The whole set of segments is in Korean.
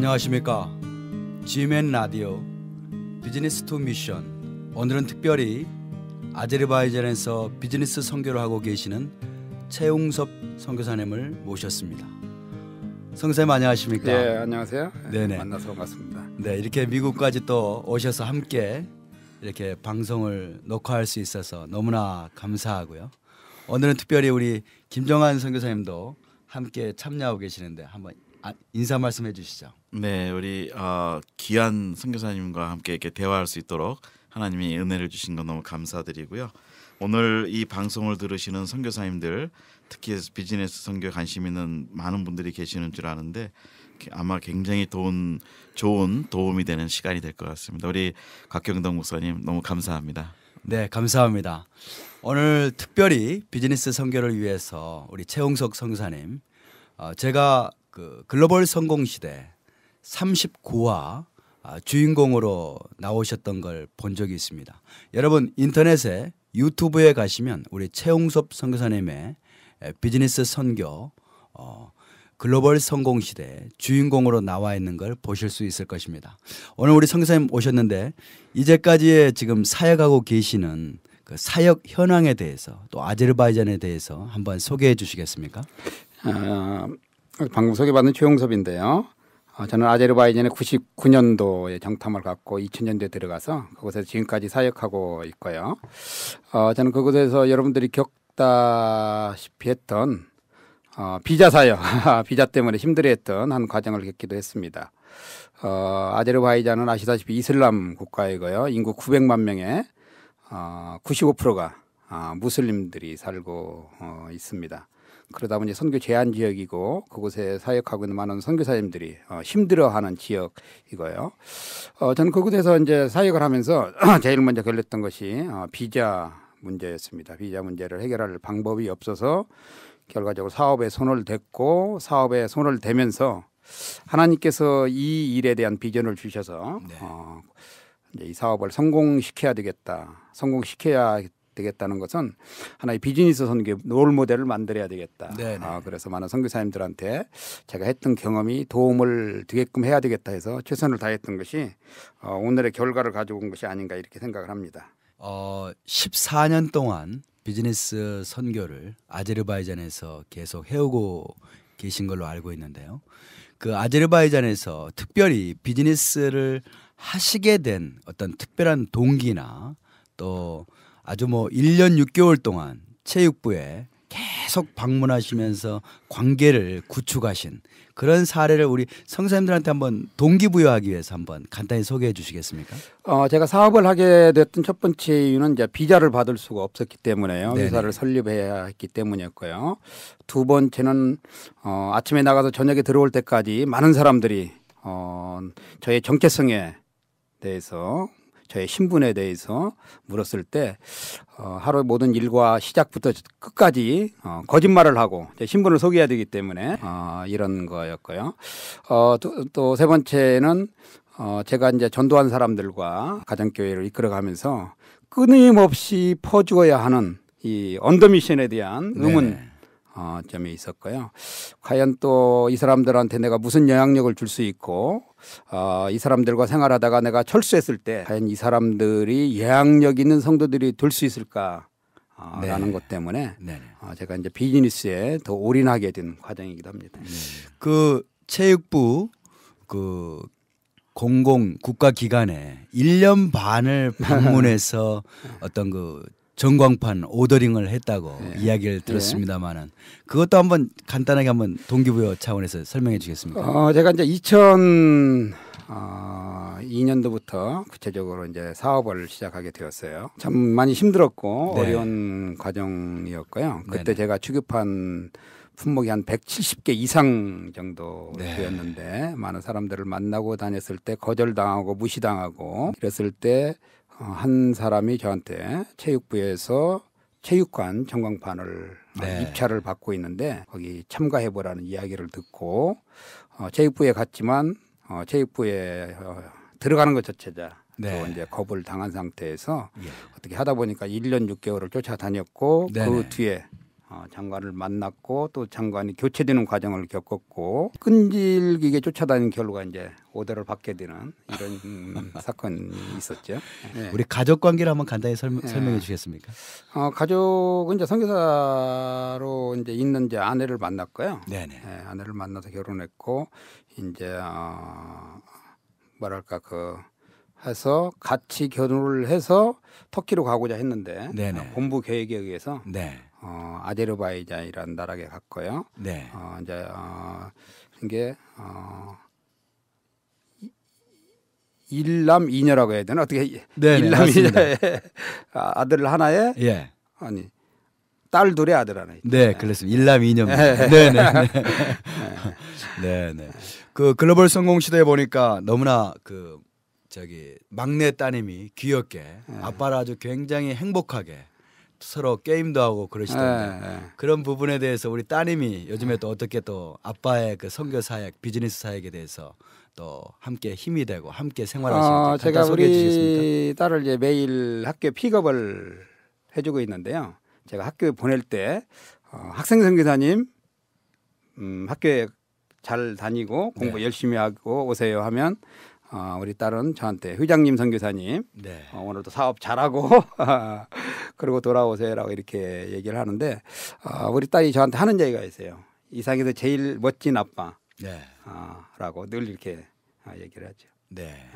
안녕하십니까 지멘 라디오 비즈니스 투 미션 오늘은 특별히 아제르바이잔에서 비즈니스 선교를 하고 계시는 최웅섭 선교사님을 모셨습니다. 성사님 안녕하십니까? 네 안녕하세요. 예, 네네 만나서 반갑습니다. 네 이렇게 미국까지 또 오셔서 함께 이렇게 방송을 녹화할 수 있어서 너무나 감사하고요. 오늘은 특별히 우리 김정환 선교사님도 함께 참여하고 계시는데 한번 아, 인사 말씀해 주시죠. 네, 우리 어, 귀한 선교사님과 함께 이렇게 대화할 수 있도록 하나님이 은혜를 주신 건 너무 감사드리고요. 오늘 이 방송을 들으시는 선교사님들 특히 비즈니스 선교 관심 있는 많은 분들이 계시는 줄 아는데 아마 굉장히 도움 좋은 도움이 되는 시간이 될 것 같습니다. 우리 곽경동 목사님 너무 감사합니다. 네, 감사합니다. 오늘 특별히 비즈니스 선교를 위해서 우리 최홍석 선교사님 어, 제가 그 글로벌 성공 시대 39화 아, 주인공으로 나오셨던 걸 본 적이 있습니다. 여러분 인터넷에 유튜브에 가시면 우리 최홍섭 선교사님의 비즈니스 선교 어, 글로벌 성공 시대 주인공으로 나와 있는 걸 보실 수 있을 것입니다. 오늘 우리 선교사님 오셨는데 이제까지의 지금 사역하고 계시는 그 사역 현황에 대해서 또 아제르바이잔에 대해서 한번 소개해 주시겠습니까? 아, 방금 소개받은 최용섭인데요. 어, 저는 아제르바이잔의 99년도에 정탐을 갔고 2000년대에 들어가서 그곳에서 지금까지 사역하고 있고요. 어, 저는 그곳에서 여러분들이 겪다시피 했던 어, 비자 사역, 비자 때문에 힘들어했던 한 과정을 겪기도 했습니다. 어, 아제르바이잔은 아시다시피 이슬람 국가이고요. 인구 900만 명의 어, 95%가 어, 아, 무슬림들이 살고 어, 있습니다. 그러다 보니 선교 제한 지역이고 그곳에 사역하고 있는 많은 선교사님들이 어, 힘들어하는 지역이고요. 어, 저는 그곳에서 이제 사역을 하면서 제일 먼저 걸렸던 것이 어, 비자 문제였습니다. 비자 문제를 해결할 방법이 없어서 결과적으로 사업에 손을 댔고 사업에 손을 대면서 하나님께서 이 일에 대한 비전을 주셔서 네. 어, 이 사업을 성공시켜야 되겠다. 성공시켜야 되겠다는 것은 하나의 비즈니스 선교 롤 모델을 만들어야 되겠다. 네네. 아, 그래서 많은 선교사님들한테 제가 했던 경험이 도움을 되게끔 해야 되겠다 해서 최선을 다했던 것이 어, 오늘의 결과를 가져온 것이 아닌가 이렇게 생각을 합니다. 어, 14년 동안 비즈니스 선교를 아제르바이잔에서 계속 해오고 계신 걸로 알고 있는데요. 그 아제르바이잔에서 특별히 비즈니스를 하시게 된 어떤 특별한 동기나 또 아주 뭐 1년 6개월 동안 체육부에 계속 방문하시면서 관계를 구축하신 그런 사례를 우리 성사님들한테 한번 동기부여하기 위해서 한번 간단히 소개해 주시겠습니까? 어, 제가 사업을 하게 됐던 첫 번째 이유는 이제 비자를 받을 수가 없었기 때문에요. 네네. 회사를 설립해야 했기 때문이었고요. 두 번째는 어, 아침에 나가서 저녁에 들어올 때까지 많은 사람들이 어, 저의 정체성에 대해서 저의 신분에 대해서 물었을 때 어, 하루 모든 일과 시작부터 끝까지 어, 거짓말을 하고 제 신분을 속여야 되기 때문에 어, 이런 거였고요. 어, 또세 번째는 어, 제가 이제 전도한 사람들과 가정교회를 이끌어가면서 끊임없이 퍼주어야 하는 이 언더미션에 대한 네. 의문 네. 어, 점이 있었고요. 과연 또 이 사람들한테 내가 무슨 영향력을 줄 수 있고 어, 이 사람들과 생활하다가 내가 철수했을 때 과연 이 사람들이 영향력 있는 성도들이 될 수 있을까? 어, 네. 라는 것 때문에 네, 네. 어, 제가 이제 비즈니스에 더 올인하게 된 과정이기도 합니다. 네. 네. 그 체육부 그 공공 국가 기관에 1년 반을 방문해서 어떤 그 전광판 오더링을 했다고 예. 이야기를 예. 들었습니다만은 그것도 한번 간단하게 한번 동기부여 차원에서 설명해 주겠습니까? 어, 제가 이제 2002년도부터 어, 구체적으로 이제 사업을 시작하게 되었어요. 참 많이 힘들었고 네. 어려운 과정이었고요. 그때 네네. 제가 취급한 품목이 한 170개 이상 정도 네. 되었는데 많은 사람들을 만나고 다녔을 때 거절당하고 무시당하고 그랬을 때 어, 한 사람이 저한테 체육부에서 체육관 전광판을 어, 네. 입찰을 받고 있는데 거기 참가해 보라는 이야기를 듣고 어, 체육부에 갔지만 어, 체육부에 어, 들어가는 것 자체자 네. 또 이제 겁을 당한 상태에서 예. 어떻게 하다 보니까 1년 6개월을 쫓아다녔고 그 네네. 그 뒤에 어, 장관을 만났고 또 장관이 교체되는 과정을 겪었고 끈질기게 쫓아다닌 결과 이제 오더를 받게 되는 이런 사건이 있었죠. 네. 우리 가족 관계를 한번 간단히 설명, 네. 예. 해주겠습니까 어, 가족은 이제 선교사로 이제 있는 이제 아내를 만났고요. 네, 아내를 만나서 결혼했고 이제 어, 뭐랄까 그 해서 같이 결혼을 해서 터키로 가고자 했는데 네네. 본부 계획에 의해서 네. 어, 아제르바이잔이라는 나라에 갔고요. 네. 어, 이제 어, 이게 어, 일남이녀라고 해야 되나 어떻게 네, 네 일남이녀 아, 아들 하나에 예. 아니 딸 둘의 아들 하나. 있죠. 네, 예. 그렇습니다. 일남이녀입니다. 예. 네, 네, 네. 네, 네. 그 글로벌 성공 시대에 보니까 너무나 그 저기 막내 따님이 귀엽게 예. 아빠를 아주 굉장히 행복하게 서로 게임도 하고 그러시던데 네, 그런 부분에 대해서 우리 따님이 요즘에 또 어떻게 또 아빠의 그 선교 사역 비즈니스 사역에 대해서 또 함께 힘이 되고 함께 생활하시는지 어, 제가 우리 주시겠습니까? 딸을 이제 매일 학교 픽업을 해주고 있는데요. 제가 학교에 보낼 때 어, 학생 선교사님 음, 학교에 잘 다니고 공부 네. 열심히 하고 오세요 하면 어, 우리 딸은 저한테 회장님 선교사님 네. 어, 오늘도 사업 잘하고 그리고 돌아오세요라고 이렇게 얘기를 하는데 어, 우리 딸이 저한테 하는 얘기가 있어요. 이상에서 제일 멋진 아빠라고 네. 어, 늘 이렇게 얘기를 하죠. 네.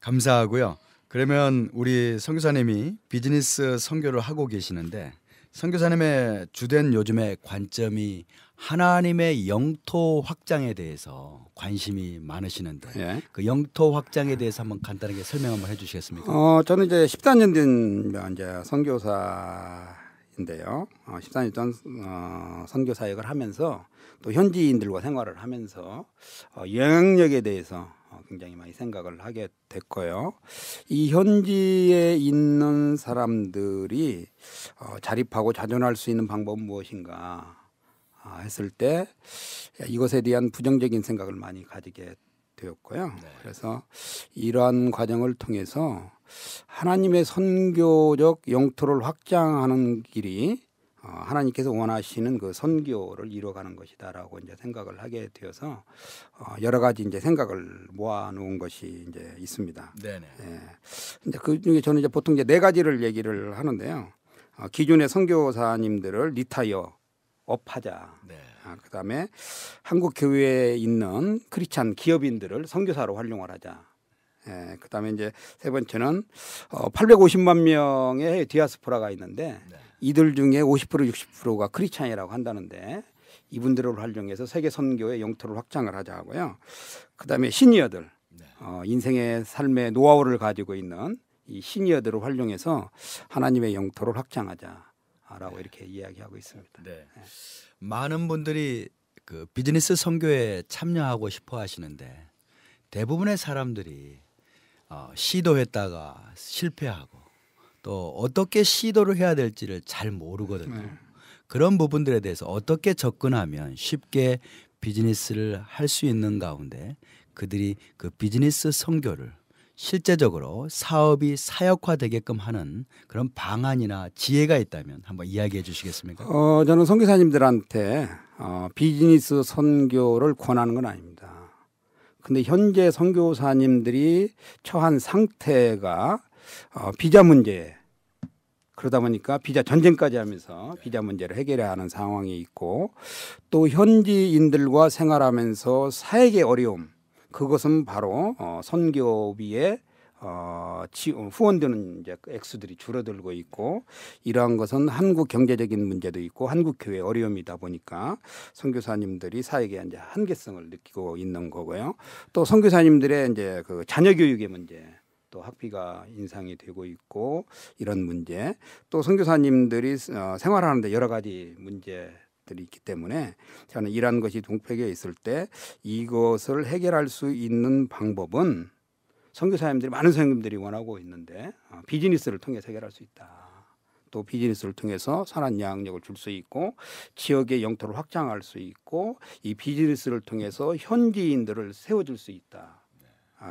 감사하고요. 그러면 우리 선교사님이 비즈니스 선교를 하고 계시는데 선교사님의 주된 요즘의 관점이 하나님의 영토 확장에 대해서 관심이 많으시는데 예. 그 영토 확장에 대해서 한번 간단하게 설명 한번 해주시겠습니까? 어, 저는 이제 14년 된 이제 선교사인데요. 어, 14년 전 어, 선교 사역을 하면서 또 현지인들과 생활을 하면서 어, 영향력에 대해서 어, 굉장히 많이 생각을 하게 됐고요. 이 현지에 있는 사람들이 어, 자립하고 자존할 수 있는 방법은 무엇인가? 아, 했을 때 이것에 대한 부정적인 생각을 많이 가지게 되었고요. 네. 그래서 이러한 과정을 통해서 하나님의 선교적 영토를 확장하는 길이 어, 하나님께서 원하시는 그 선교를 이뤄가는 것이다라고 이제 생각을 하게 되어서 어, 여러 가지 이제 생각을 모아놓은 것이 이제 있습니다. 네네. 예. 이제 그 중에 저는 이제 보통 이제 네 가지를 얘기를 하는데요. 어, 기존의 선교사님들을 리타이어 업하자. 네. 아, 그다음에 한국 교회에 있는 크리스찬 기업인들을 선교사로 활용을 하자. 예, 그다음에 이제 세 번째는 어, 850만 명의 디아스포라가 있는데 네. 이들 중에 50% 60%가 크리스찬이라고 한다는데 이분들을 활용해서 세계 선교의 영토를 확장을 하자고요. 하 그다음에 시니어들 네. 어, 인생의 삶의 노하우를 가지고 있는 이 시니어들을 활용해서 하나님의 영토를 확장하자. 네. 라고 이렇게 이야기하고 있습니다. 네. 네. 많은 분들이 그 비즈니스 선교에 참여하고 싶어 하시는데 대부분의 사람들이 어, 시도했다가 실패하고 또 어떻게 시도를 해야 될지를 잘 모르거든요. 네. 그런 부분들에 대해서 어떻게 접근하면 쉽게 비즈니스를 할 수 있는 가운데 그들이 그 비즈니스 선교를 실제적으로 사업이 사역화되게끔 하는 그런 방안이나 지혜가 있다면 한번 이야기해 주시겠습니까? 어, 저는 선교사님들한테 어, 비즈니스 선교를 권하는 건 아닙니다. 근데 현재 선교사님들이 처한 상태가 어, 비자 문제 그러다 보니까 비자 전쟁까지 하면서 네. 비자 문제를 해결해야 하는 상황이 있고 또 현지인들과 생활하면서 사역의 어려움 그것은 바로 어, 선교비에 어, 치, 어, 후원되는 이제 그 액수들이 줄어들고 있고 이러한 것은 한국 경제적인 문제도 있고 한국 교회 어려움이다 보니까 선교사님들이 사역에 이제 한계성을 느끼고 있는 거고요. 또 선교사님들의 이제 그 자녀 교육의 문제 또 학비가 인상이 되고 있고 이런 문제 또 선교사님들이 어, 생활하는데 여러 가지 문제 것들이 있기 때문에 저는 이러한 것이 동백에 있을 때 이것을 해결할 수 있는 방법은 선교사님들이 많은 선교님들이 원하고 있는데 어, 비즈니스를 통해 해결할 수 있다. 또 비즈니스를 통해서 선한 영향력을 줄 수 있고 지역의 영토를 확장할 수 있고 이 비즈니스를 통해서 현지인들을 세워줄 수 있다.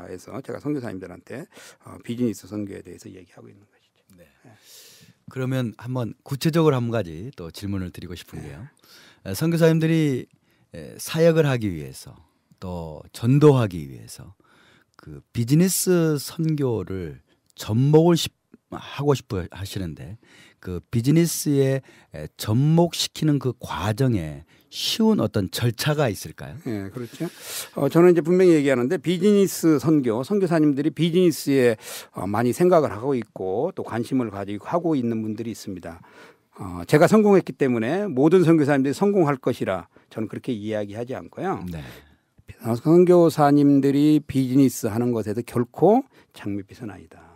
그래서 아, 제가 선교사님들한테 어, 비즈니스 선교에 대해서 얘기하고 있는 것이죠. 네. 네. 그러면 한번 구체적으로 한 가지 또 질문을 드리고 싶은 게요. 선교사님들이 사역을 하기 위해서 또 전도하기 위해서 그 비즈니스 선교를 접목을 하고 싶어 하시는데 그 비즈니스에 접목시키는 그 과정에 쉬운 어떤 절차가 있을까요? 예, 그렇죠. 어, 저는 이제 분명히 얘기하는데 비즈니스 선교, 선교사님들이 비즈니스에 어, 많이 생각을 하고 있고 또 관심을 가지고 하고 있는 분들이 있습니다. 어, 제가 성공했기 때문에 모든 선교사님들이 성공할 것이라 저는 그렇게 이야기하지 않고요. 네. 선교사님들이 비즈니스 하는 것에도 결코 장밋빛은 아니다.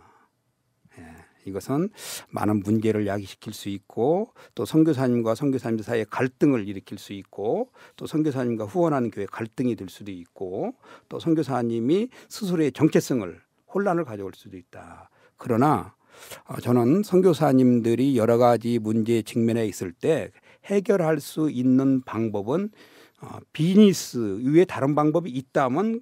이것은 많은 문제를 야기시킬 수 있고 또 선교사님과 선교사님 사이에 갈등을 일으킬 수 있고 또 선교사님과 후원하는 교회 갈등이 될 수도 있고 또 선교사님이 스스로의 정체성을 혼란을 가져올 수도 있다. 그러나 어, 저는 선교사님들이 여러 가지 문제에 직면에 있을 때 해결할 수 있는 방법은 어, 비니스 외에 다른 방법이 있다면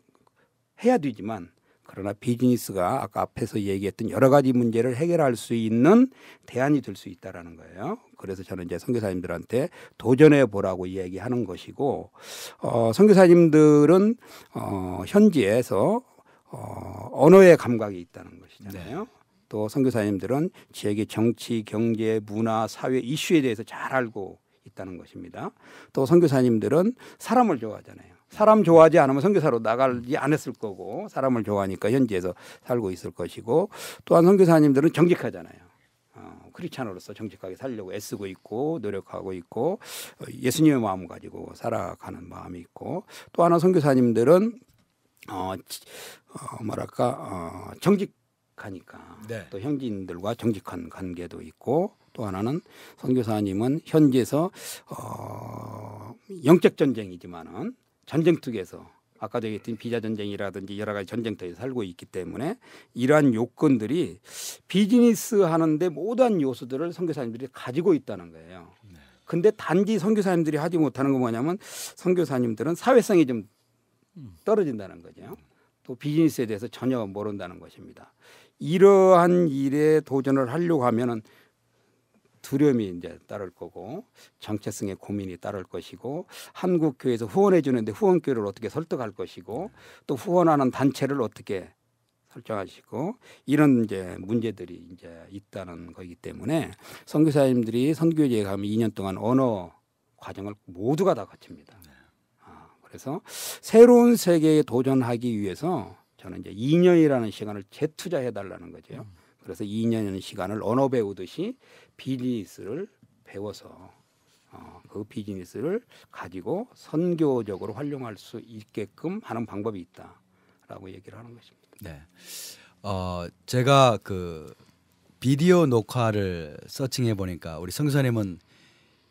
해야 되지만 그러나 비즈니스가 아까 앞에서 얘기했던 여러 가지 문제를 해결할 수 있는 대안이 될 수 있다라는 거예요. 그래서 저는 이제 선교사님들한테 도전해 보라고 얘기하는 것이고 어, 선교사님들은 어, 현지에서 어, 언어의 감각이 있다는 것이잖아요. 네. 또 선교사님들은 지역의 정치, 경제, 문화, 사회 이슈에 대해서 잘 알고 있다는 것입니다. 또 선교사님들은 사람을 좋아하잖아요. 사람 좋아하지 않으면 선교사로 나가지않았을 거고 사람을 좋아하니까 현지에서 살고 있을 것이고 또한 선교사님들은 정직하잖아요. 어, 크리스찬으로서 정직하게 살려고 애쓰고 있고 노력하고 있고 어, 예수님의 마음 을 가지고 살아가는 마음이 있고 또 하나 선교사님들은 어, 어 뭐랄까 어, 정직하니까 네. 또 현지인들과 정직한 관계도 있고 또 하나는 선교사님은 현지에서 어, 영적 전쟁이지만은 전쟁터에서 아까도 얘기했던 비자 전쟁이라든지 여러 가지 전쟁터에 살고 있기 때문에 이러한 요건들이 비즈니스 하는데 모든 요소들을 선교사님들이 가지고 있다는 거예요. 네. 근데 단지 선교사님들이 하지 못하는 건 뭐냐면 선교사님들은 사회성이 좀 음. 떨어진다는 거죠. 또 비즈니스에 대해서 전혀 모른다는 것입니다. 이러한 일에 도전을 하려고 하면은 두려움이 이제 따를 거고 정체성의 고민이 따를 것이고 한국 교회에서 후원해 주는데 후원 교회를 어떻게 설득할 것이고 또 후원하는 단체를 어떻게 설정하시고 이런 이제 문제들이 이제 있다는 거기 때문에 선교사님들이 선교제에 가면 2년 동안 언어 과정을 모두가 다 거칩니다. 네. 아, 그래서 새로운 세계에 도전하기 위해서 저는 이제 2년이라는 시간을 재투자해 달라는 거죠. 음. 그래서 2년이라는 시간을 언어 배우듯이 비즈니스를 배워서 어, 그 비즈니스를 가지고 선교적으로 활용할 수 있게끔 하는 방법이 있다라고 얘기를 하는 것입니다. 네. 어, 제가 그 비디오 녹화를 서칭해 보니까 우리 성사님은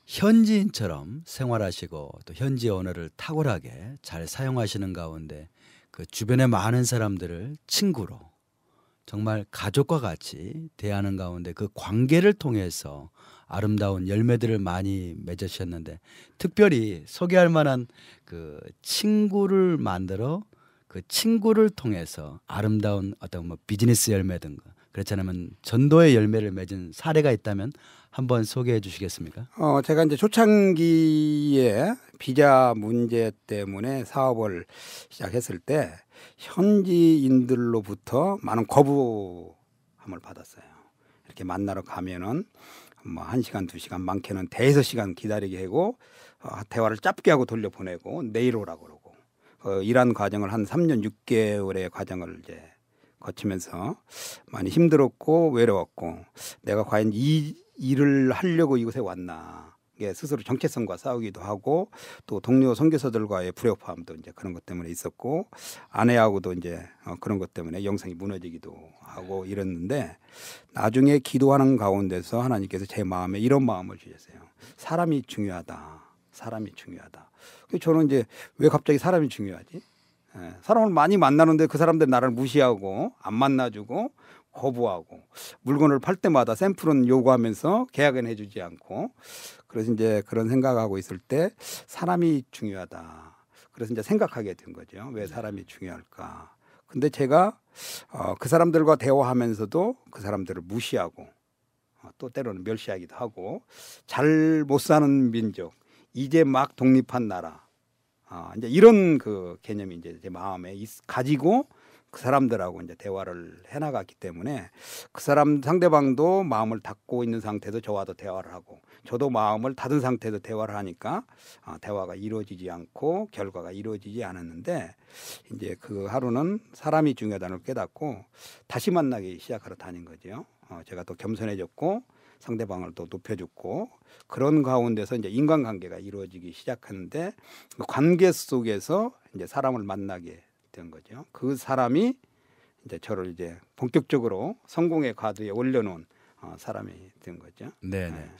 현지인처럼 생활하시고 또 현지 언어를 탁월하게 잘 사용하시는 가운데 그 주변의 많은 사람들을 친구로 정말 가족과 같이 대하는 가운데 그 관계를 통해서 아름다운 열매들을 많이 맺으셨는데 특별히 소개할 만한 그 친구를 만들어 그 친구를 통해서 아름다운 어떤 뭐 비즈니스 열매든가 그렇지 않으면 전도의 열매를 맺은 사례가 있다면 한번 소개해 주시겠습니까? 어, 제가 이제 초창기에 비자 문제 때문에 사업을 시작했을 때 현지인들로부터 많은 거부함을 받았어요. 이렇게 만나러 가면은 뭐 한시간두시간 많게는 대여섯 시간 기다리게 하고 어, 대화를 짧게 하고 돌려보내고 내일 오라고 그러고 어, 일한 과정을 한 3년 6개월의 과정을 이제 거치면서 많이 힘들었고 외로웠고 내가 과연 이 일을 하려고 이곳에 왔나 예, 스스로 정체성과 싸우기도 하고 또 동료 선교사들과의 불협화음도 이제 그런 것 때문에 있었고 아내하고도 이제 어, 그런 것 때문에 영상이 무너지기도 하고 이랬는데 나중에 기도하는 가운데서 하나님께서 제 마음에 이런 마음을 주셨어요. 사람이 중요하다. 사람이 중요하다. 저는 이제 왜 갑자기 사람이 중요하지? 예, 사람을 많이 만나는데 그 사람들 나를 무시하고 안 만나주고 거부하고 물건을 팔 때마다 샘플은 요구하면서 계약은 해주지 않고 그래서 이제 그런 생각하고 있을 때 사람이 중요하다. 그래서 이제 생각하게 된 거죠. 왜 네. 사람이 중요할까? 근데 제가 어, 그 사람들과 대화하면서도 그 사람들을 무시하고 어, 또 때로는 멸시하기도 하고 잘 못 사는 민족 이제 막 독립한 나라 아, 이제 이런 그 개념이 이제 제 마음에 있, 가지고 그 사람들하고 이제 대화를 해나갔기 때문에 그 사람 상대방도 마음을 닫고 있는 상태도서 저와도 대화를 하고 저도 마음을 닫은 상태도 대화를 하니까 어, 대화가 이루어지지 않고 결과가 이루어지지 않았는데 이제 그 하루는 사람이 중요하다는 걸 깨닫고 다시 만나기 시작하러 다닌 거죠. 어, 제가 또 겸손해졌고 상대방을 또 높여줬고 그런 가운데서 이제 인간관계가 이루어지기 시작하는데 그 관계 속에서 이제 사람을 만나게 있던 거죠. 그 사람이 이제 저를 이제 본격적으로 성공의 과도에 올려놓은 어, 사람이 된 거죠. 네네. 네. 네.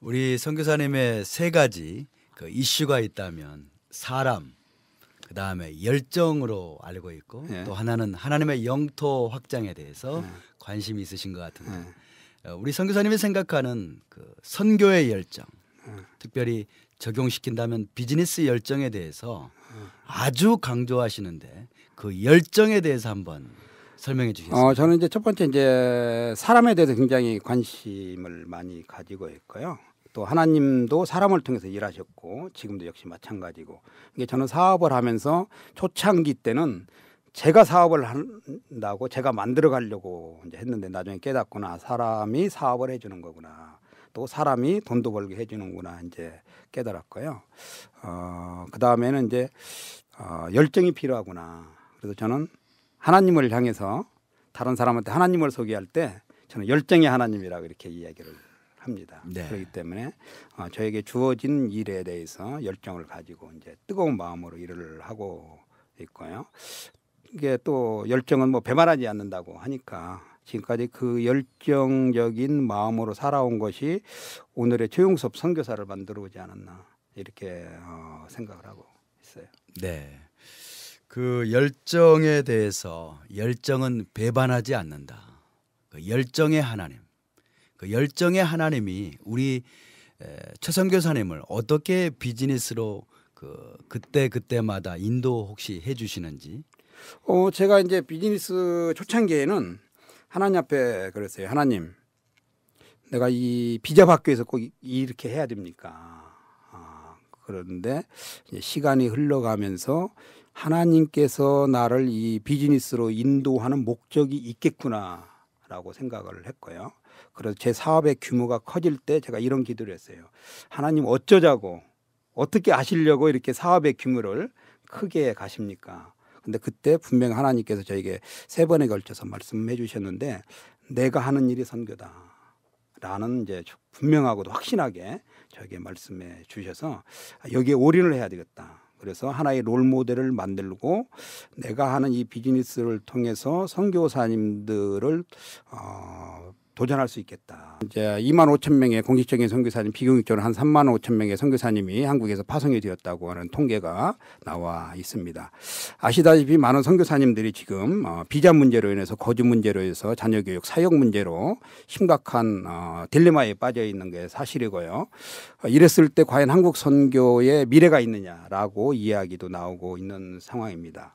우리 선교사님의 세 가지 그 이슈가 있다면 사람, 그 다음에 열정으로 알고 있고 네. 또 하나는 하나님의 영토 확장에 대해서 네. 관심이 있으신 것 같은데 네. 어, 우리 선교사님이 생각하는 그 선교의 열정, 네. 특별히 적용시킨다면 비즈니스 열정에 대해서 아주 강조하시는데 그 열정에 대해서 한번 설명해 주시겠습니까? 어, 저는 이제 첫 번째 이제 사람에 대해서 굉장히 관심을 많이 가지고 있고요. 또 하나님도 사람을 통해서 일하셨고 지금도 역시 마찬가지고 이게 저는 사업을 하면서 초창기 때는 제가 사업을 한다고 제가 만들어 가려고 이제 했는데 나중에 깨닫구나 사람이 사업을 해주는 거구나 또 사람이 돈도 벌게 해주는구나 이제 깨달았고요 어~ 그다음에는 이제 어~ 열정이 필요하구나 그래서 저는 하나님을 향해서 다른 사람한테 하나님을 소개할 때 저는 열정의 하나님이라고 이렇게 이야기를 합니다. 네. 그렇기 때문에 어, 저에게 주어진 일에 대해서 열정을 가지고 이제 뜨거운 마음으로 일을 하고 있고요. 이게 또 열정은 뭐 배말하지 않는다고 하니까 지금까지 그 열정적인 마음으로 살아온 것이 오늘의 최용섭 선교사를 만들어 오지 않았나 이렇게 어, 생각을 하고 있어요. 네. 그 열정에 대해서 열정은 배반하지 않는다. 그 열정의 하나님. 그 열정의 하나님이 우리 최선교사님을 어떻게 비즈니스로 그 그때 그때마다 인도 혹시 해주시는지? 어 제가 이제 비즈니스 초창기에는 하나님 앞에 그랬어요. 하나님, 내가 이 비자 학교에서 꼭 이렇게 해야 됩니까? 아, 그런데 시간이 흘러가면서 하나님께서 나를 이 비즈니스로 인도하는 목적이 있겠구나라고 생각을 했고요. 그래서 제 사업의 규모가 커질 때 제가 이런 기도를 했어요. 하나님 어쩌자고 어떻게 아시려고 이렇게 사업의 규모를 크게 가십니까? 근데 그때 분명 하나님께서 저에게 세 번에 걸쳐서 말씀해 주셨는데 내가 하는 일이 선교다. 라는 이제 분명하고도 확신하게 저에게 말씀해 주셔서 아, 여기에 올인을 해야 되겠다. 그래서 하나의 롤 모델을 만들고 내가 하는 이 비즈니스를 통해서 선교사님들을 어, 도전할 수 있겠다. 이제 2만 5천 명의 공식적인 선교사님 비공식적으로 한 3만 5천 명의 선교사님이 한국에서 파송이 되었다고 하는 통계가 나와 있습니다. 아시다시피 많은 선교사님들이 지금 어, 비자 문제로 인해서 거주 문제로 인해서 자녀 교육 사역 문제로 심각한 어, 딜레마에 빠져 있는 게 사실이고요. 어, 이랬을 때 과연 한국 선교의 미래가 있느냐라고 이야기도 나오고 있는 상황입니다.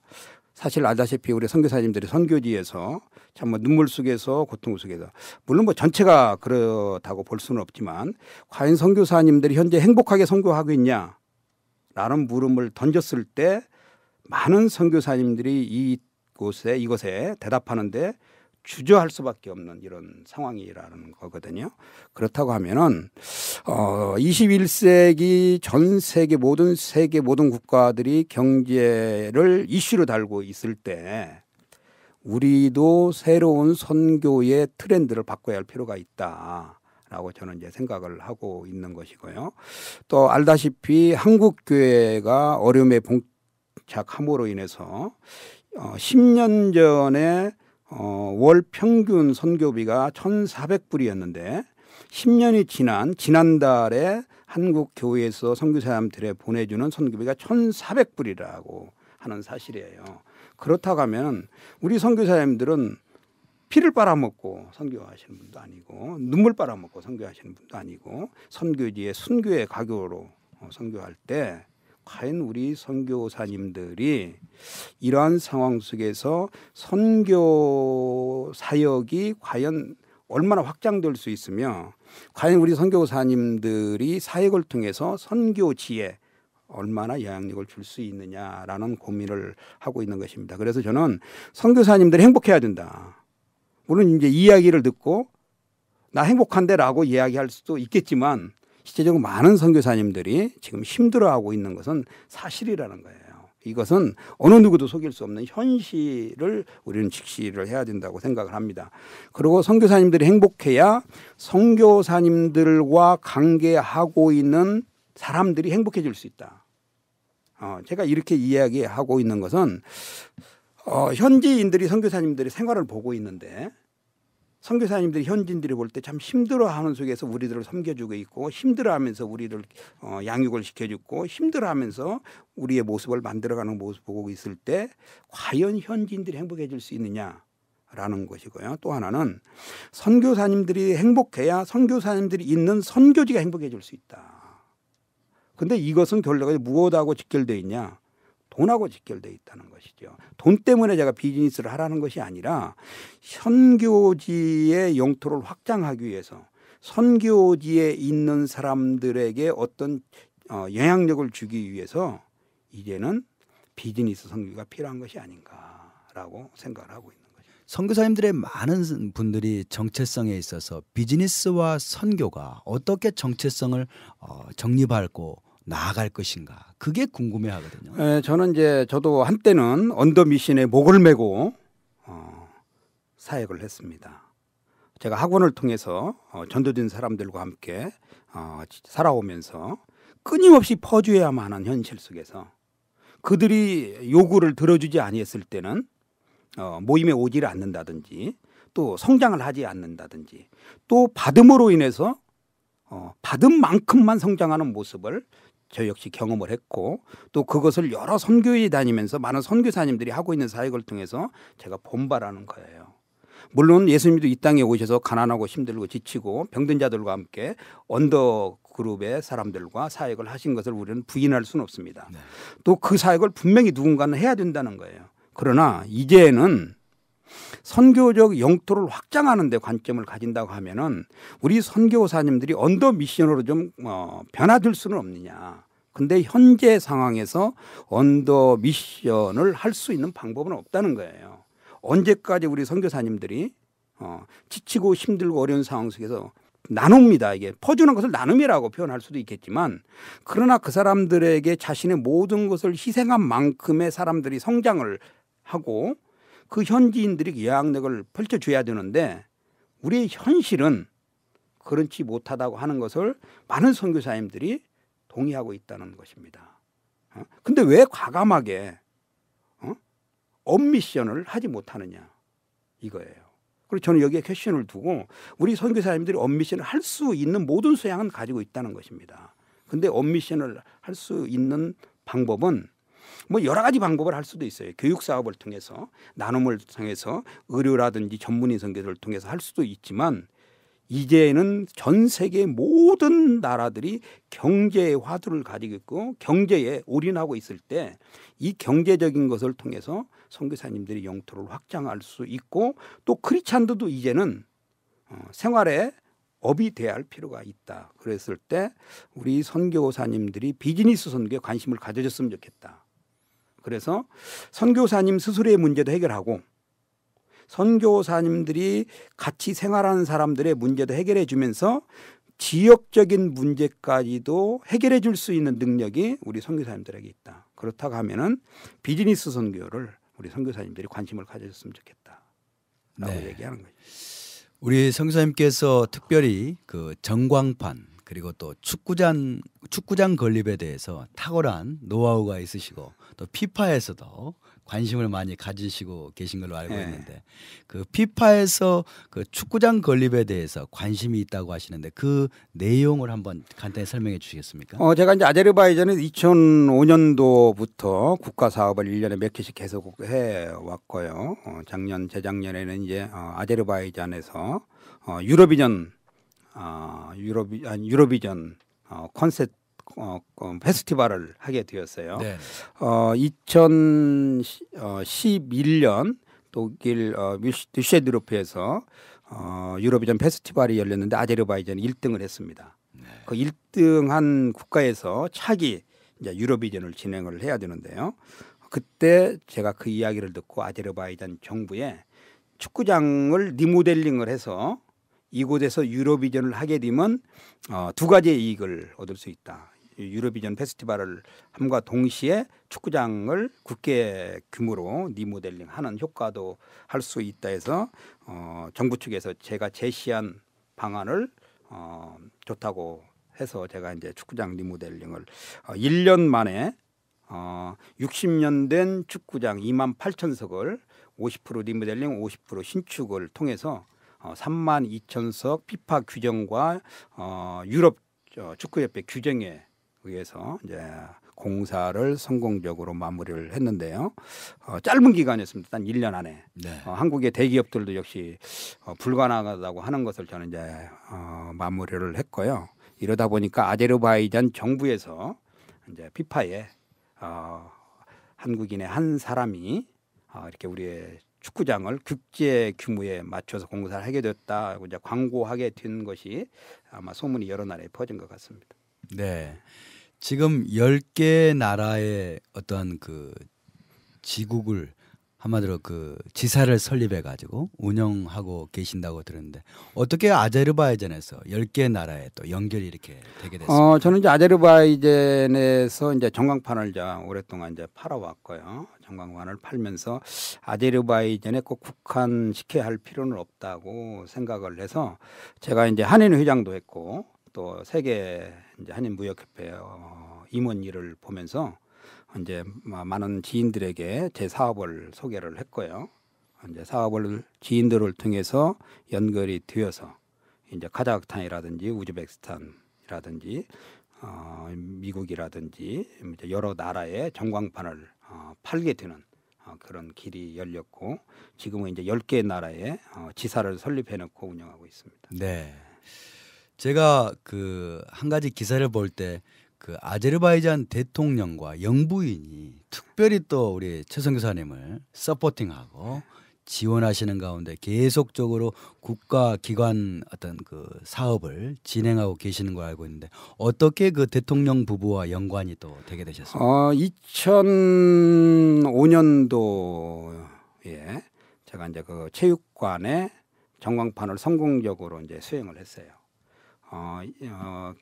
사실 알다시피 우리 선교사님들이 선교지에서 참 뭐 눈물 속에서 고통 속에서 물론 뭐 전체가 그렇다고 볼 수는 없지만 과연 선교사님들이 현재 행복하게 선교하고 있냐 라는 물음을 던졌을 때 많은 선교사님들이 이곳에 이것에 대답하는데 주저할 수밖에 없는 이런 상황이라는 거거든요. 그렇다고 하면은 어 21세기 전 세계 모든 세계 모든 국가들이 경제를 이슈로 달고 있을 때 우리도 새로운 선교의 트렌드를 바꿔야 할 필요가 있다. 라고 저는 이제 생각을 하고 있는 것이고요. 또 알다시피 한국 교회가 어려움에 봉착함으로 인해서 어 10년 전에 어, 월 평균 선교비가 1,400불이었는데 10년이 지난 지난달에 한국 교회에서 선교 사님들에 보내주는 선교비가 1,400불이라고 하는 사실이에요. 그렇다고 하면 우리 선교사님들은 피를 빨아먹고 선교하시는 분도 아니고 눈물 빨아먹고 선교하시는 분도 아니고 선교지의 순교의 가교로 어, 선교할 때 과연 우리 선교사님들이 이러한 상황 속에서 선교 사역이 과연 얼마나 확장될 수 있으며 과연 우리 선교사님들이 사역을 통해서 선교 지혜 얼마나 영향력을 줄 수 있느냐라는 고민을 하고 있는 것입니다. 그래서 저는 선교사님들이 행복해야 된다. 물론 이제 이야기를 듣고 나 행복한데라고 이야기할 수도 있겠지만 실제적으로 많은 선교사님들이 지금 힘들어하고 있는 것은 사실이라는 거예요. 이것은 어느 누구도 속일 수 없는 현실을 우리는 직시를 해야 된다고 생각을 합니다. 그리고 선교사님들이 행복해야 선교사님들과 관계하고 있는 사람들이 행복해질 수 있다. 어, 제가 이렇게 이야기하고 있는 것은 어, 현지인들이 선교사님들이 생활을 보고 있는데 선교사님들이 현지인들이볼 때 참 힘들어하는 속에서 우리들을 섬겨주고 있고 힘들어하면서 우리를 어, 양육을 시켜주고 힘들어하면서 우리의 모습을 만들어가는 모습 보고 있을 때 과연 현지인들이 행복해질 수 있느냐? 라는 것이고요. 또 하나는 선교사님들이 행복해야 선교사님들이 있는 선교지가 행복해질 수 있다. 근데 이것은 결론에 무엇하고 직결돼 있냐? 돈하고 직결돼 있다는 것이죠. 돈 때문에 제가 비즈니스를 하라는 것이 아니라 선교지의 영토를 확장하기 위해서 선교지에 있는 사람들에게 어떤 어, 영향력을 주기 위해서 이제는 비즈니스 선교가 필요한 것이 아닌가라고 생각을 하고 있는 거죠. 선교사님들의 많은 분들이 정체성에 있어서 비즈니스와 선교가 어떻게 정체성을 어, 정립하고 나아갈 것인가 그게 궁금해 하거든요. 에, 예, 저는 이제 저도 한때는 언더미신에 목을 메고 어, 사역을 했습니다. 제가 학원을 통해서 어, 전도된 사람들과 함께 어, 살아오면서 끊임없이 퍼주어야만 하는 현실 속에서 그들이 요구를 들어주지 아니했을 때는 어, 모임에 오지를 않는다든지 또 성장을 하지 않는다든지 또 받음으로 인해서 어, 받은 만큼만 성장하는 모습을 저 역시 경험을 했고 또 그것을 여러 선교에 다니면서 많은 선교사님들이 하고 있는 사역을 통해서 제가 본바라는 거예요. 물론 예수님도 이 땅에 오셔서 가난하고 힘들고 지치고 병든 자들과 함께 언더 그룹의 사람들과 사역을 하신 것을 우리는 부인할 수는 없습니다. 네. 또그 사역을 분명히 누군가는 해야 된다는 거예요. 그러나 이제는 선교적 영토를 확장하는 데 관점을 가진다고 하면은 우리 선교사님들이 언더 미션으로 좀 어, 변화될 수는 없느냐. 근데 현재 상황에서 언더 미션을 할 수 있는 방법은 없다는 거예요. 언제까지 우리 선교사님들이 어, 지치고 힘들고 어려운 상황 속에서 나눕니다. 이게 퍼주는 것을 나눔이라고 표현할 수도 있겠지만 그러나 그 사람들에게 자신의 모든 것을 희생한 만큼의 사람들이 성장을 하고 그 현지인들이 영향력을 펼쳐줘야 되는데 우리의 현실은 그렇지 못하다고 하는 것을 많은 선교사님들이 동의하고 있다는 것입니다. 어? 근데 왜 과감하게 어? 업미션을 하지 못하느냐 이거예요. 그리고 저는 여기에 캐션을 두고 우리 선교사님들이 업미션을 할 수 있는 모든 소양은 가지고 있다는 것입니다. 근데 업미션을 할 수 있는 방법은 뭐 여러 가지 방법을 할 수도 있어요. 교육 사업을 통해서 나눔을 통해서 의료라든지 전문인 선교를 통해서 할 수도 있지만 이제는 전 세계 모든 나라들이 경제의 화두를 가지고 있고 경제에 올인하고 있을 때 이 경제적인 것을 통해서 선교사님들이 영토를 확장할 수 있고 또 크리찬드도 이제는 어, 생활에 업이 돼야 할 필요가 있다. 그랬을 때 우리 선교사님들이 비즈니스 선교에 관심을 가져줬으면 좋겠다. 그래서 선교사님 스스로의 문제도 해결하고 선교사님들이 같이 생활하는 사람들의 문제도 해결해 주면서 지역적인 문제까지도 해결해 줄 수 있는 능력이 우리 선교사님들에게 있다. 그렇다고 하면은 비즈니스 선교를 우리 선교사님들이 관심을 가져줬으면 좋겠다라고 네. 얘기하는 거죠. 우리 선교사님께서 특별히 그 전광판 그리고 또 축구장 축구장 건립에 대해서 탁월한 노하우가 있으시고 또 피파에서도 관심을 많이 가지시고 계신 걸로 알고 네. 있는데 그 피파에서 그 축구장 건립에 대해서 관심이 있다고 하시는데 그 내용을 한번 간단히 설명해 주시겠습니까? 어 제가 이제 아제르바이잔은 2005년도부터 국가 사업을 1년에 몇 개씩 계속 해 왔고요. 어, 작년 재작년에는 이제 어, 아제르바이잔에서 어, 유로비전 어, 유로 아니 유로비전 어, 콘셉 어, 어, 페스티벌을 하게 되었어요. 네. 어, 2011년 독일 어, 뮤쉐드로프에서 어, 유럽이전 페스티벌이 열렸는데 아제르바이잔이 1등을 했습니다. 네. 그 1등한 국가에서 차기 이제 유럽이전을 진행을 해야 되는데요. 그때 제가 그 이야기를 듣고 아제르바이잔 정부에 축구장을 리모델링을 해서 이곳에서 유럽이전을 하게 되면 어, 두 가지의 이익을 얻을 수 있다. 유로비전 페스티벌을 함과 동시에 축구장을 국회 규모로 리모델링하는 효과도 할 수 있다 해서 어, 정부 측에서 제가 제시한 방안을 어, 좋다고 해서 제가 이제 축구장 리모델링을 어, 1년 만에 어, 60년 된 축구장 2만 8천석을 50% 리모델링, 50% 신축을 통해서 어, 3만 2천석 피파 규정과 어, 유럽 어, 축구협회 규정에 의해서 이제 공사를 성공적으로 마무리를 했는데요. 어, 짧은 기간이었습니다. 단 1년 안에. 네. 어, 한국의 대기업들도 역시 어, 불가능하다고 하는 것을 저는 이제 어, 마무리를 했고요. 이러다 보니까 아제르바이잔 정부에서 이제 피파에 어, 한국인의 한 사람이 어, 이렇게 우리의 축구장을 국제 규모에 맞춰서 공사를 하게 됐다고 이제 광고하게 된 것이 아마 소문이 여러 나라에 퍼진 것 같습니다. 네. 지금 10개 나라의 어떤 그 지국을 한마디로 그 지사를 설립해 가지고 운영하고 계신다고 들었는데 어떻게 아제르바이잔에서 10개 나라에 또 연결이 이렇게 되게 됐습니까? 어, 저는 이제 아제르바이잔에서 이제 전광판을 이제 오랫동안 이제 팔아왔고요. 전광판을 팔면서 아제르바이잔에 꼭 국한시켜야 할 필요는 없다고 생각을 해서 제가 이제 한인 회장도 했고 또 세계 이제 한인무역협회 어, 임원 일을 보면서 이제 많은 지인들에게 제 사업을 소개를 했고요. 이제 사업을 지인들을 통해서 연결이 되어서 이제 카자흐스탄이라든지 우즈베키스탄이라든지 어, 미국이라든지 이제 여러 나라의 전광판을 어, 팔게 되는 어, 그런 길이 열렸고 지금은 이제 열개의 나라에 어, 지사를 설립해 놓고 운영하고 있습니다. 네. 제가 그 한 가지 기사를 볼 때 그 아제르바이잔 대통령과 영부인이 특별히 또 우리 최성 교사님을 서포팅하고 지원하시는 가운데 계속적으로 국가 기관 어떤 그 사업을 진행하고 계시는 걸 알고 있는데 어떻게 그 대통령 부부와 연관이 또 되게 되셨습니까? 어, 2005년도에 제가 이제 그 체육관에 전광판을 성공적으로 이제 수행을 했어요. 어, 어,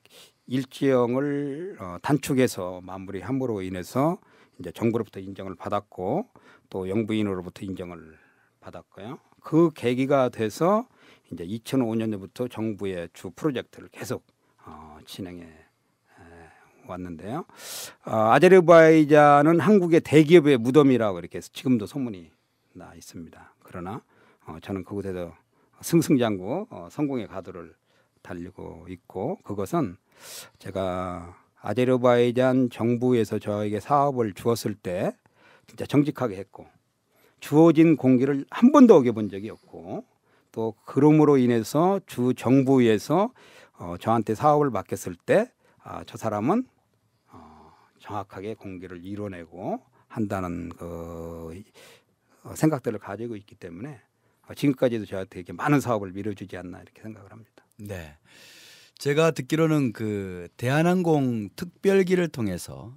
일지형을 어, 단축해서 마무리함으로 인해서 이제 정부로부터 인정을 받았고 또 영부인으로부터 인정을 받았고요. 그 계기가 돼서 이제 2005년부터 정부의 주 프로젝트를 계속 어, 진행해 왔는데요. 어, 아제르바이잔은 한국의 대기업의 무덤이라고 이렇게 해서 지금도 소문이 나 있습니다. 그러나 어, 저는 그곳에서 승승장구 어, 성공의 가도를 달리고 있고 그것은 제가 아제르바이잔 정부에서 저에게 사업을 주었을 때 진짜 정직하게 했고 주어진 공기를 한 번도 어겨본 적이 없고 또 그럼으로 인해서 주 정부에서 어, 저한테 사업을 맡겼을 때저 아, 사람은 어, 정확하게 공기를 이뤄내고 한다는 그 어, 생각들을 가지고 있기 때문에 어, 지금까지도 저한테 이렇게 많은 사업을 밀어주지 않나 이렇게 생각을 합니다. 네. 제가 듣기로는 그 대한항공 특별기를 통해서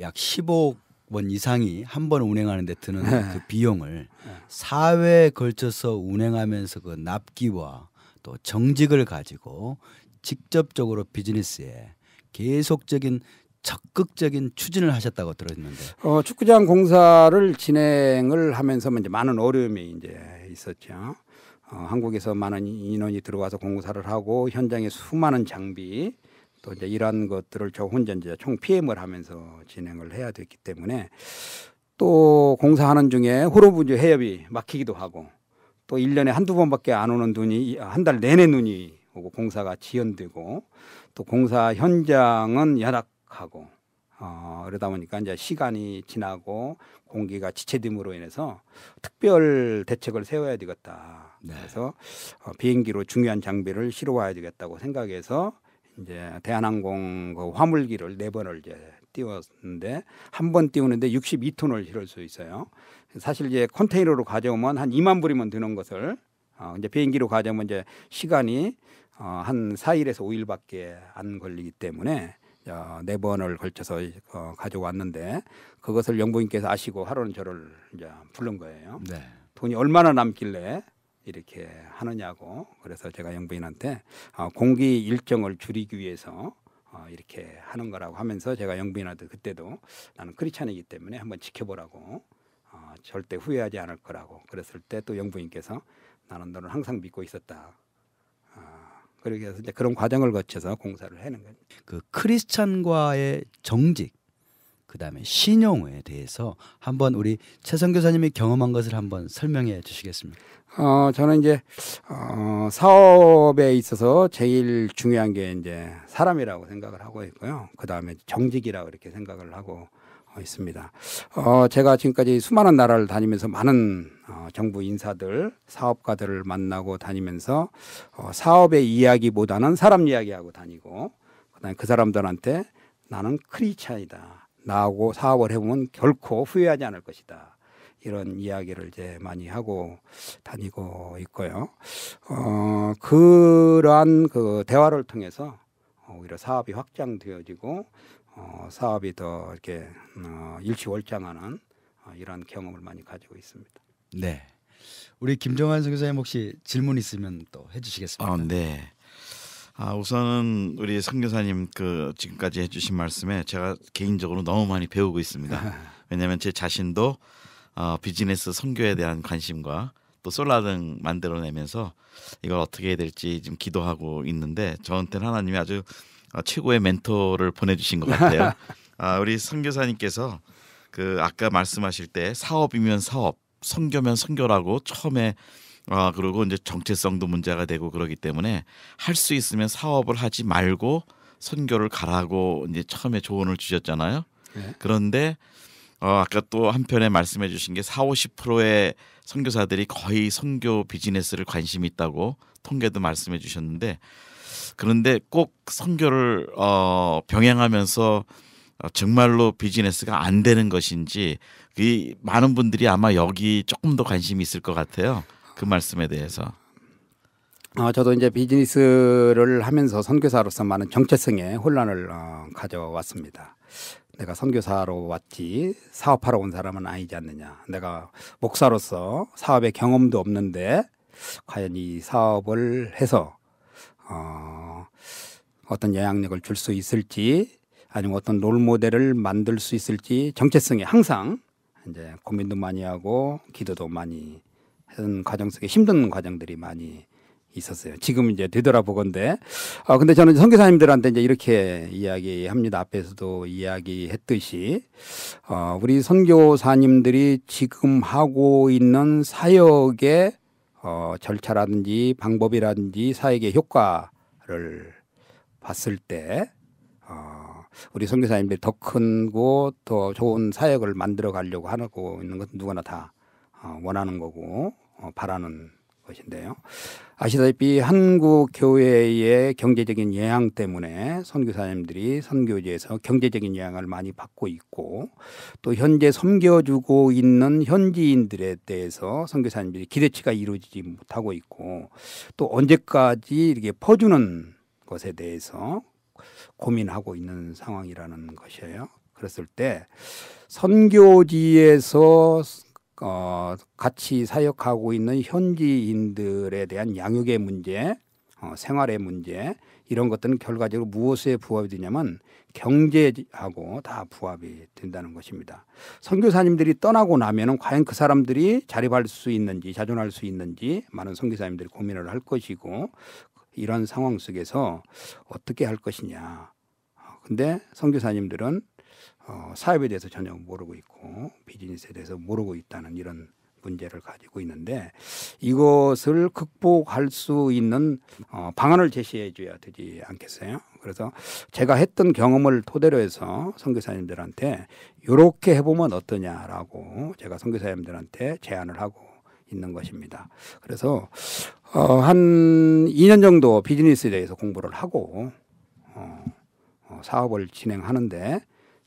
어약 15억 원 이상이 한 번 운행하는데 드는 네. 그 비용을 네. 사회에 걸쳐서 운행하면서 그 납기와 또 정직을 가지고 직접적으로 비즈니스에 계속적인 적극적인 추진을 하셨다고 들었는데. 어, 축구장 공사를 진행을 하면서 이제 많은 어려움이 이제 있었죠. 어, 한국에서 많은 인원이 들어와서 공사를 하고 현장에 수많은 장비 또 이제 이러한 것들을 저 혼자 이제 총 PM을 하면서 진행을 해야 됐기 때문에 또 공사하는 중에 호르부지 해협이 막히기도 하고 또 일년에 한두 번밖에 안 오는 눈이 한 달 내내 눈이 오고 공사가 지연되고 또 공사 현장은 열악하고 어, 그러다 보니까 이제 시간이 지나고 공기가 지체됨으로 인해서 특별 대책을 세워야 되겠다. 네. 그래서 어, 비행기로 중요한 장비를 실어 와야 되겠다고 생각해서 이제 대한항공 그 화물기를 네 번을 이제 띄웠는데 한 번 띄우는데 62톤을 실을 수 있어요. 사실 이제 컨테이너로 가져오면 한 2만 불이면 되는 것을 어, 이제 비행기로 가져오면 이제 시간이 어, 한 4일에서 5일밖에 안 걸리기 때문에 어, 네 번을 걸쳐서 어, 가져왔는데 그것을 영부인께서 아시고 하루는 저를 이제 부른 거예요. 네. 돈이 얼마나 남길래 이렇게 하느냐고 그래서 제가 영부인한테 아, 공기 일정을 줄이기 위해서 어, 이렇게 하는 거라고 하면서 제가 영부인한테 그때도 나는 크리스찬이기 때문에 한번 지켜보라고 어, 절대 후회하지 않을 거라고 그랬을 때 또 영부인께서 나는 너를 항상 믿고 있었다. 아, 그렇게 해서 이제 그런 과정을 거쳐서 공사를 하는 거예그 크리스찬과의 정직 그다음에 신용에 대해서 한번 우리 최성 교사님이 경험한 것을 한번 설명해 주시겠습니까? 어, 저는 이제 어, 사업에 있어서 제일 중요한 게 이제 사람이라고 생각을 하고 있고요. 그다음에 정직이라고 이렇게 생각을 하고 어, 있습니다. 어, 제가 지금까지 수많은 나라를 다니면서 많은 어, 정부 인사들, 사업가들을 만나고 다니면서 어, 사업의 이야기보다는 사람 이야기하고 다니고 그다음에 그 사람들한테 나는 크리차이다. 나하고 사업을 해보면 결코 후회하지 않을 것이다. 이런 이야기를 이제 많이 하고 다니고 있고요. 어, 그러한 그 대화를 통해서 오히려 사업이 확장되어지고 어, 사업이 더 이렇게 어, 일치월장하는 어, 이런 경험을 많이 가지고 있습니다. 네. 우리 김정환 선교사님 혹시 질문 있으면 또 해주시겠습니까? 아, 네. 아, 우선은 우리 성교사님 그 지금까지 해주신 말씀에 제가 개인적으로 너무 많이 배우고 있습니다. 왜냐하면 제 자신도 어, 비즈니스 선교에 대한 관심과 또 솔라등 만들어내면서 이걸 어떻게 해야 될지 지금 기도하고 있는데 저한테는 하나님이 아주 어, 최고의 멘토를 보내주신 것 같아요. 아, 우리 선교사님께서 그 아까 말씀하실 때 사업이면 사업, 선교면 선교라고 처음에 아 그리고 이제 정체성도 문제가 되고 그러기 때문에 할 수 있으면 사업을 하지 말고 선교를 가라고 이제 처음에 조언을 주셨잖아요. 네. 그런데 어, 아까 또 한편에 말씀해 주신 게 4, 50%의 선교사들이 거의 선교 비즈니스를 관심 있다고 통계도 말씀해 주셨는데 그런데 꼭 선교를 어, 병행하면서 어, 정말로 비즈니스가 안 되는 것인지 이 많은 분들이 아마 여기 조금 더 관심이 있을 것 같아요. 그 말씀에 대해서. 어, 저도 이제 비즈니스를 하면서 선교사로서 많은 정체성의 혼란을 어, 가져왔습니다. 내가 선교사로 왔지 사업하러 온 사람은 아니지 않느냐. 내가 목사로서 사업의 경험도 없는데 과연 이 사업을 해서 어, 어떤 영향력을 줄 수 있을지 아니면 어떤 롤 모델을 만들 수 있을지 정체성에 항상 이제 고민도 많이 하고 기도도 많이 하는 과정 속에 힘든 과정들이 많이 있었어요. 지금 이제 되돌아보건데. 아, 어, 근데 저는 선교사님들한테 이제 이렇게 이야기합니다. 앞에서도 이야기했듯이. 어, 우리 선교사님들이 지금 하고 있는 사역의 어, 절차라든지 방법이라든지 사역의 효과를 봤을 때, 어, 우리 선교사님들이 더 큰고 더 좋은 사역을 만들어 가려고 하고 있는 것은 누구나 다 어, 원하는 거고 어, 바라는 것인데요. 아시다시피 한국 교회의 경제적인 영향 때문에 선교사님들이 선교지에서 경제적인 영향을 많이 받고 있고 또 현재 섬겨주고 있는 현지인들에 대해서 선교사님들이 기대치가 이루어지지 못하고 있고 또 언제까지 이렇게 퍼주는 것에 대해서 고민하고 있는 상황이라는 것이에요. 그랬을 때 선교지에서 어, 같이 사역하고 있는 현지인들에 대한 양육의 문제, 어, 생활의 문제 이런 것들은 결과적으로 무엇에 부합이 되냐면 경제하고 다 부합이 된다는 것입니다. 선교사님들이 떠나고 나면은 과연 그 사람들이 자립할 수 있는지 자존할 수 있는지 많은 선교사님들이 고민을 할 것이고 이런 상황 속에서 어떻게 할 것이냐. 어, 근데 선교사님들은 어, 사업에 대해서 전혀 모르고 있고 비즈니스에 대해서 모르고 있다는 이런 문제를 가지고 있는데 이것을 극복할 수 있는 어, 방안을 제시해 줘야 되지 않겠어요? 그래서 제가 했던 경험을 토대로 해서 선교사님들한테 이렇게 해보면 어떠냐라고 제가 선교사님들한테 제안을 하고 있는 것입니다. 그래서 어, 한 2년 정도 비즈니스에 대해서 공부를 하고 어, 어 사업을 진행하는데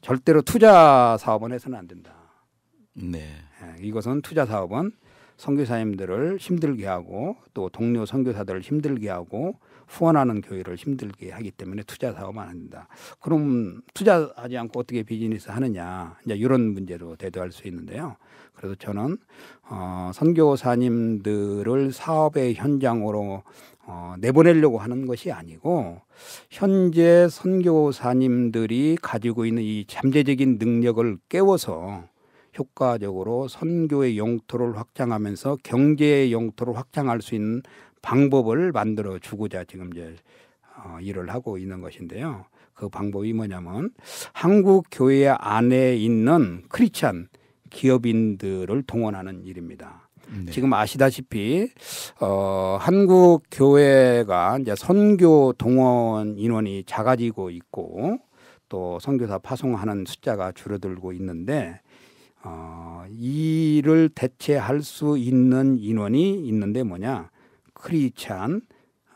절대로 투자 사업은 해서는 안 된다. 네. 예, 이것은 투자 사업은 선교사님들을 힘들게 하고 또 동료 선교사들을 힘들게 하고 후원하는 교회를 힘들게 하기 때문에 투자 사업안 된다. 그럼 투자하지 않고 어떻게 비즈니스 하느냐 이제 이런 문제로 대두할 수 있는데요. 그래서 저는 어, 선교사님들을 사업의 현장으로 어, 내보내려고 하는 것이 아니고 현재 선교사님들이 가지고 있는 이 잠재적인 능력을 깨워서 효과적으로 선교의 영토를 확장하면서 경제의 영토를 확장할 수 있는 방법을 만들어 주고자 지금 이제 어, 일을 하고 있는 것인데요. 그 방법이 뭐냐면 한국 교회 안에 있는 크리스찬 기업인들을 동원하는 일입니다. 네. 지금 아시다시피 어 한국 교회가 이제 선교 동원 인원이 작아지고 있고 또 선교사 파송하는 숫자가 줄어들고 있는데 어 이를 대체할 수 있는 인원이 있는데 뭐냐? 크리찬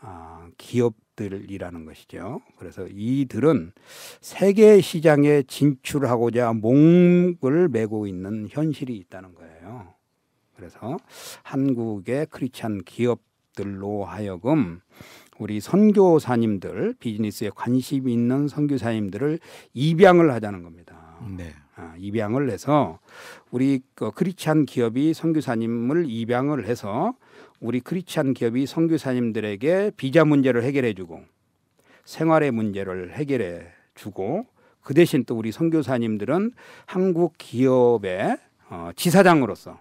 어, 아, 기업들이라는 것이죠. 그래서 이들은 세계 시장에 진출하고자 목을 메고 있는 현실이 있다는 거예요. 그래서 한국의 크리스찬 기업들로 하여금 우리 선교사님들 비즈니스에 관심 있는 선교사님들을 입양을 하자는 겁니다. 네. 아, 입양을 해서 우리 그 크리스찬 기업이 선교사님을 입양을 해서 우리 크리스찬 기업이 선교사님들에게 비자 문제를 해결해 주고 생활의 문제를 해결해 주고 그 대신 또 우리 선교사님들은 한국 기업의 어, 지사장으로서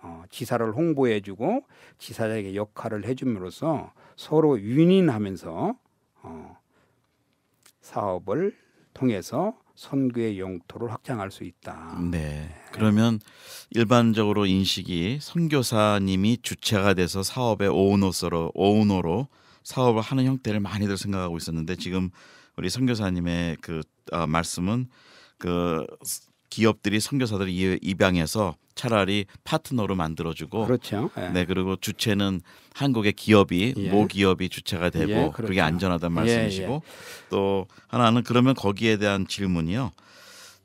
어, 지사를 홍보해주고 지사에게 역할을 해줌으로써 서로 윈윈하면서 어, 사업을 통해서 선교의 영토를 확장할 수 있다. 네. 네. 그러면 일반적으로 인식이 선교사님이 주체가 돼서 사업의 오너로 오너로 사업을 하는 형태를 많이들 생각하고 있었는데 지금 우리 선교사님의 그 아, 말씀은 그 기업들이 선교사들을 입양해서 차라리 파트너로 만들어주고 그렇죠. 네. 네 그리고 주체는 한국의 기업이 예. 모 기업이 주체가 되고 예, 그렇죠. 그게 안전하다는 예, 말씀이시고 예, 또 하나는 그러면 거기에 대한 질문이요.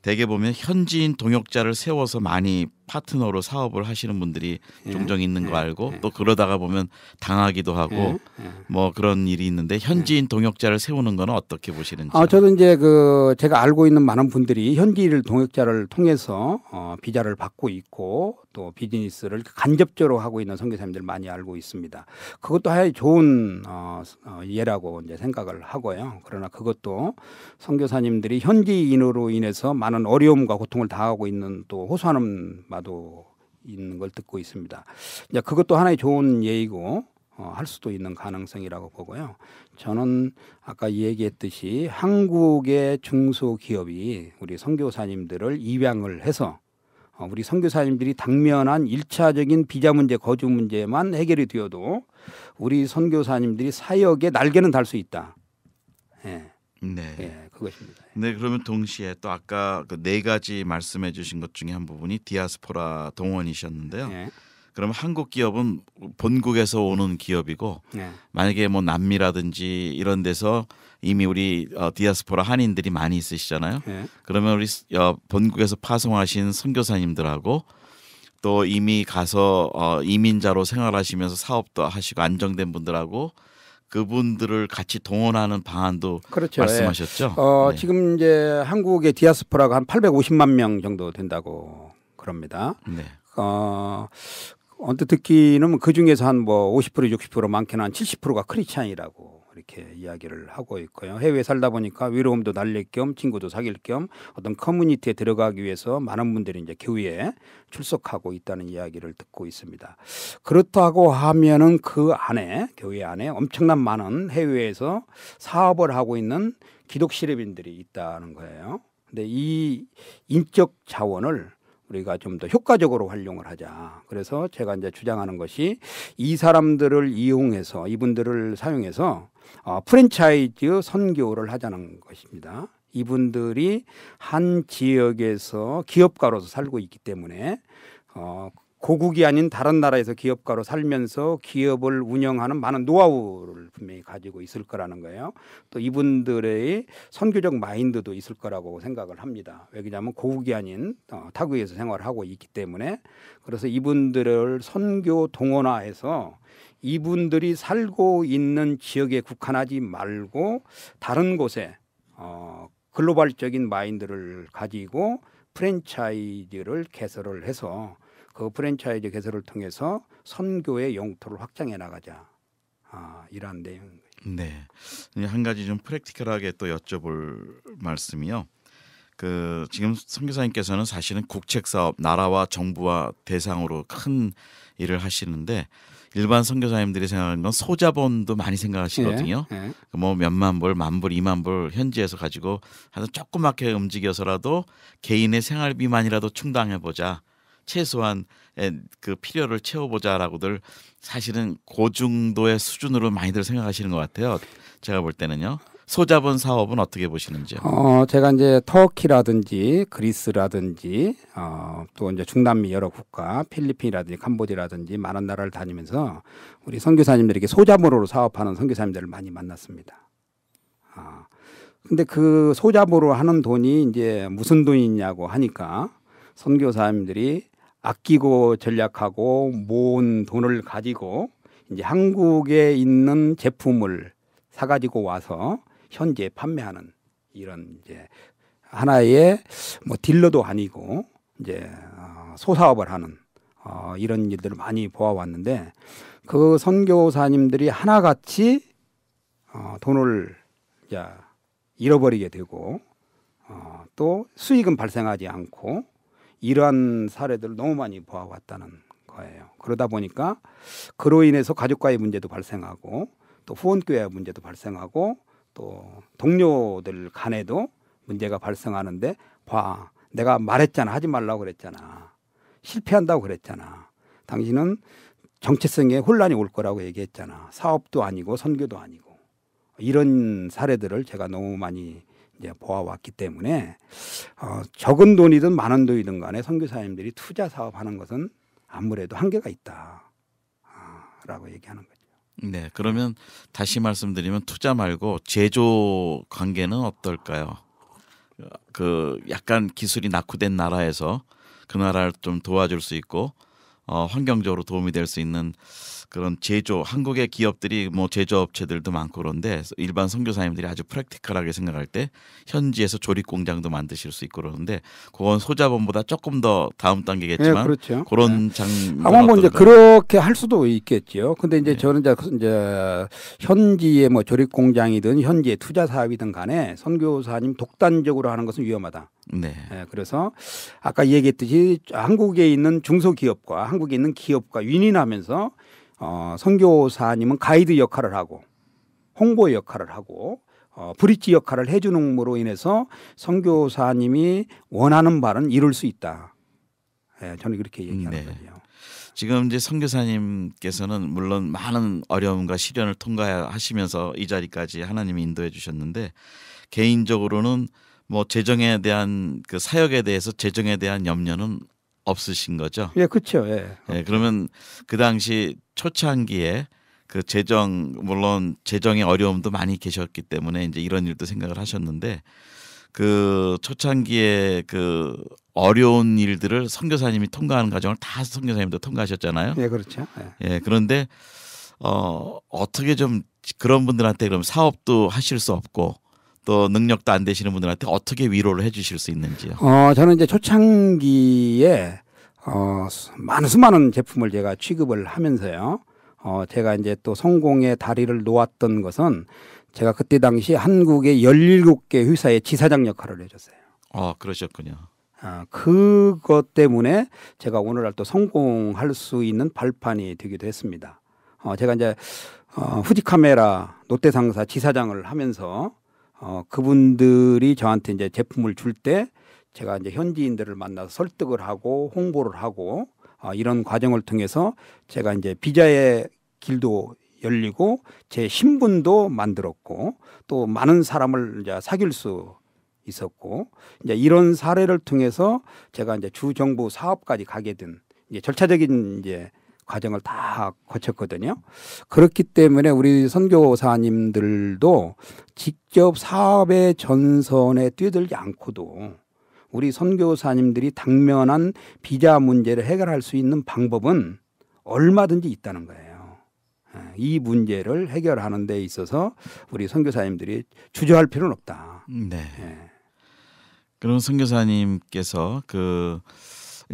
대개 보면 현지인 동역자를 세워서 많이 파트너로 사업을 하시는 분들이 예. 종종 있는 거 예. 알고 예. 또 그러다가 보면 당하기도 하고 예. 뭐 그런 일이 있는데 현지인 예. 동역자를 세우는 거는 어떻게 보시는지? 아저는 이제 그 제가 알고 있는 많은 분들이 현지인 동역자를 통해서 어, 비자를 받고 있고 또 비즈니스를 간접적으로 하고 있는 선교사님들 많이 알고 있습니다. 그것도 하여의 좋은 어, 어, 예라고 이제 생각을 하고요. 그러나 그것도 선교사님들이 현지인으로 인해서 많은 많은 어려움과 고통을 당하고 있는 또 호소하는 마도 있는 걸 듣고 있습니다. 이제 그것도 하나의 좋은 예이고 어, 할 수도 있는 가능성이라고 보고요. 저는 아까 얘기했듯이 한국의 중소기업이 우리 선교사님들을 입양을 해서 어, 우리 선교사님들이 당면한 일차적인 비자 문제, 거주 문제만 해결이 되어도 우리 선교사님들이 사역에 날개는 달 수 있다. 예. 네. 예, 그것입니다. 예. 네, 그러면 동시에 또 아까 그 네 가지 말씀해 주신 것 중에 한 부분이 디아스포라 동원이셨는데요. 예. 그럼 한국 기업은 본국에서 오는 기업이고 예. 만약에 뭐 남미라든지 이런 데서 이미 우리 어, 디아스포라 한인들이 많이 있으시잖아요. 예. 그러면 우리 어, 본국에서 파송하신 선교사님들하고 또 이미 가서 어, 이민자로 생활하시면서 사업도 하시고 안정된 분들하고 그분들을 같이 동원하는 방안도 그렇죠. 말씀하셨죠. 예. 어, 네. 지금 이제 한국의 디아스포라가 한 850만 명 정도 된다고 그럽니다. 네. 어, 언뜻 듣기는 그 중에서 한 뭐 50% 60% 많게는 한 70%가 크리스찬이라고 이렇게 이야기를 하고 있고요. 해외 살다 보니까 위로움도 날릴 겸 친구도 사귈 겸 어떤 커뮤니티에 들어가기 위해서 많은 분들이 이제 교회에 출석하고 있다는 이야기를 듣고 있습니다. 그렇다고 하면은 그 안에 교회 안에 엄청난 많은 해외에서 사업을 하고 있는 기독 실업인들이 있다는 거예요. 근데 이 인적 자원을 우리가 좀 더 효과적으로 활용을 하자. 그래서 제가 이제 주장하는 것이 이 사람들을 이용해서 이분들을 사용해서 어, 프랜차이즈 선교를 하자는 것입니다. 이분들이 한 지역에서 기업가로서 살고 있기 때문에 어, 고국이 아닌 다른 나라에서 기업가로 살면서 기업을 운영하는 많은 노하우를 분명히 가지고 있을 거라는 거예요. 또 이분들의 선교적 마인드도 있을 거라고 생각을 합니다. 왜냐하면 고국이 아닌 어, 타국에서 생활하고 있기 때문에 그래서 이분들을 선교 동원화해서 이분들이 살고 있는 지역에 국한하지 말고 다른 곳에 어, 글로벌적인 마인드를 가지고 프랜차이즈를 개설을 해서 그 프랜차이즈 개설을 통해서 선교의 영토를 확장해 나가자 아, 이러한 내용인 거죠. 네, 한 가지 좀 프랙티컬하게 또 여쭤볼 말씀이요. 그 지금 선교사님께서는 사실은 국책 사업 나라와 정부와 대상으로 큰 일을 하시는데 일반 선교사님들이 생각하는 건 소자본도 많이 생각하시거든요. 예, 예. 그 뭐 몇만 불, 만 불, 이만 불 현지에서 가지고 하여 조그맣게 움직여서라도 개인의 생활비만이라도 충당해 보자. 최소한 그 필요를 채워보자라고들 사실은 고중도의 수준으로 많이들 생각하시는 것 같아요. 제가 볼 때는요. 소자본 사업은 어떻게 보시는지요? 어, 제가 이제 터키라든지 그리스라든지 어, 또 이제 중남미 여러 국가, 필리핀이라든지 캄보디라든지 많은 나라를 다니면서 우리 선교사님들에게 소자본으로 사업하는 선교사님들을 많이 만났습니다. 아. 근데 그 소자본으로 하는 돈이 이제 무슨 돈이냐고 하니까 선교사님들이 아끼고 전략하고 모은 돈을 가지고 이제 한국에 있는 제품을 사가지고 와서 현재 판매하는 이런 이제 하나의 뭐 딜러도 아니고 이제 어, 소사업을 하는 어, 이런 일들을 많이 보아왔는데 그 선교사님들이 하나같이 어, 돈을 이제 잃어버리게 되고 어, 또 수익은 발생하지 않고 이러한 사례들을 너무 많이 보아왔다는 거예요. 그러다 보니까 그로 인해서 가족과의 문제도 발생하고 또 후원교회 의 문제도 발생하고 또 동료들 간에도 문제가 발생하는데 봐 내가 말했잖아 하지 말라고 그랬잖아 실패한다고 그랬잖아 당신은 정체성에 혼란이 올 거라고 얘기했잖아 사업도 아니고 선교도 아니고 이런 사례들을 제가 너무 많이 이제 보아왔기 때문에 어, 적은 돈이든 많은 돈이든 간에 선교사님들이 투자 사업하는 것은 아무래도 한계가 있다라고 아, 얘기하는 거예요. 네, 그러면 다시 말씀드리면 투자 말고 제조 관계는 어떨까요? 그 약간 기술이 낙후된 나라에서 그 나라를 좀 도와줄 수 있고 어, 환경적으로 도움이 될 수 있는 그런 제조 한국의 기업들이 뭐 제조업체들도 많고 그런데 일반 선교사님들이 아주 프랙티컬하게 생각할 때 현지에서 조립 공장도 만드실 수 있고 그러는데 그건 소자본보다 조금 더 다음 단계겠지만 네, 그렇죠. 그런 네. 장 아마 뭐 이제 그렇게 할 수도 있겠지요. 근데 이제 네. 저는 이제, 이제 현지의 뭐 조립 공장이든 현지의 투자 사업이든 간에 선교사님 독단적으로 하는 것은 위험하다. 네. 네. 그래서 아까 얘기했듯이 한국에 있는 중소기업과 한국에 있는 기업과 윈윈하면서 어, 선교사님은 가이드 역할을 하고 홍보 역할을 하고 어, 브릿지 역할을 해주는 으로 인해서 선교사님이 원하는 바는 이룰 수 있다. 네, 저는 그렇게 얘기하는 네. 거예요. 지금 이제 선교사님께서는 물론 많은 어려움과 시련을 통과하시면서 이 자리까지 하나님이 인도해 주셨는데 개인적으로는 뭐 재정에 대한 그 사역에 대해서 재정에 대한 염려는 없으신 거죠? 예, 그렇죠. 예. 예. 그러면 그 당시 초창기에 그 재정 물론 재정의 어려움도 많이 계셨기 때문에 이제 이런 일도 생각을 하셨는데 그 초창기에 그 어려운 일들을 선교사님이 통과하는 과정을 다 선교사님도 통과하셨잖아요. 예, 그렇죠. 예. 예 그런데 어 어떻게 좀 그런 분들한테 그럼 사업도 하실 수 없고 또 능력도 안 되시는 분들한테 어떻게 위로를 해주실 수 있는지요? 어 저는 이제 초창기에 어 많은 수많은 제품을 제가 취급을 하면서요. 어 제가 이제 또 성공의 다리를 놓았던 것은 제가 그때 당시 한국의 17개 회사의 지사장 역할을 해줬어요. 아 그러셨군요. 아, 그것 때문에 제가 오늘날 또 성공할 수 있는 발판이 되기도 했습니다. 어, 제가 이제 어, 후지카메라 롯데상사 지사장을 하면서 어, 그분들이 저한테 이제 제품을 줄 때 제가 이제 현지인들을 만나서 설득을 하고 홍보를 하고 어, 이런 과정을 통해서 제가 이제 비자의 길도 열리고 제 신분도 만들었고 또 많은 사람을 이제 사귈 수 있었고 이제 이런 사례를 통해서 제가 이제 주정부 사업까지 가게 된 이제 절차적인 이제 과정을 다 거쳤거든요. 그렇기 때문에 우리 선교사님들도 직접 사업의 전선에 뛰어들지 않고도 우리 선교사님들이 당면한 비자 문제를 해결할 수 있는 방법은 얼마든지 있다는 거예요. 예, 이 문제를 해결하는 데 있어서 우리 선교사님들이 주저할 필요는 없다. 음, 네. 네. 그럼 선교사님께서 그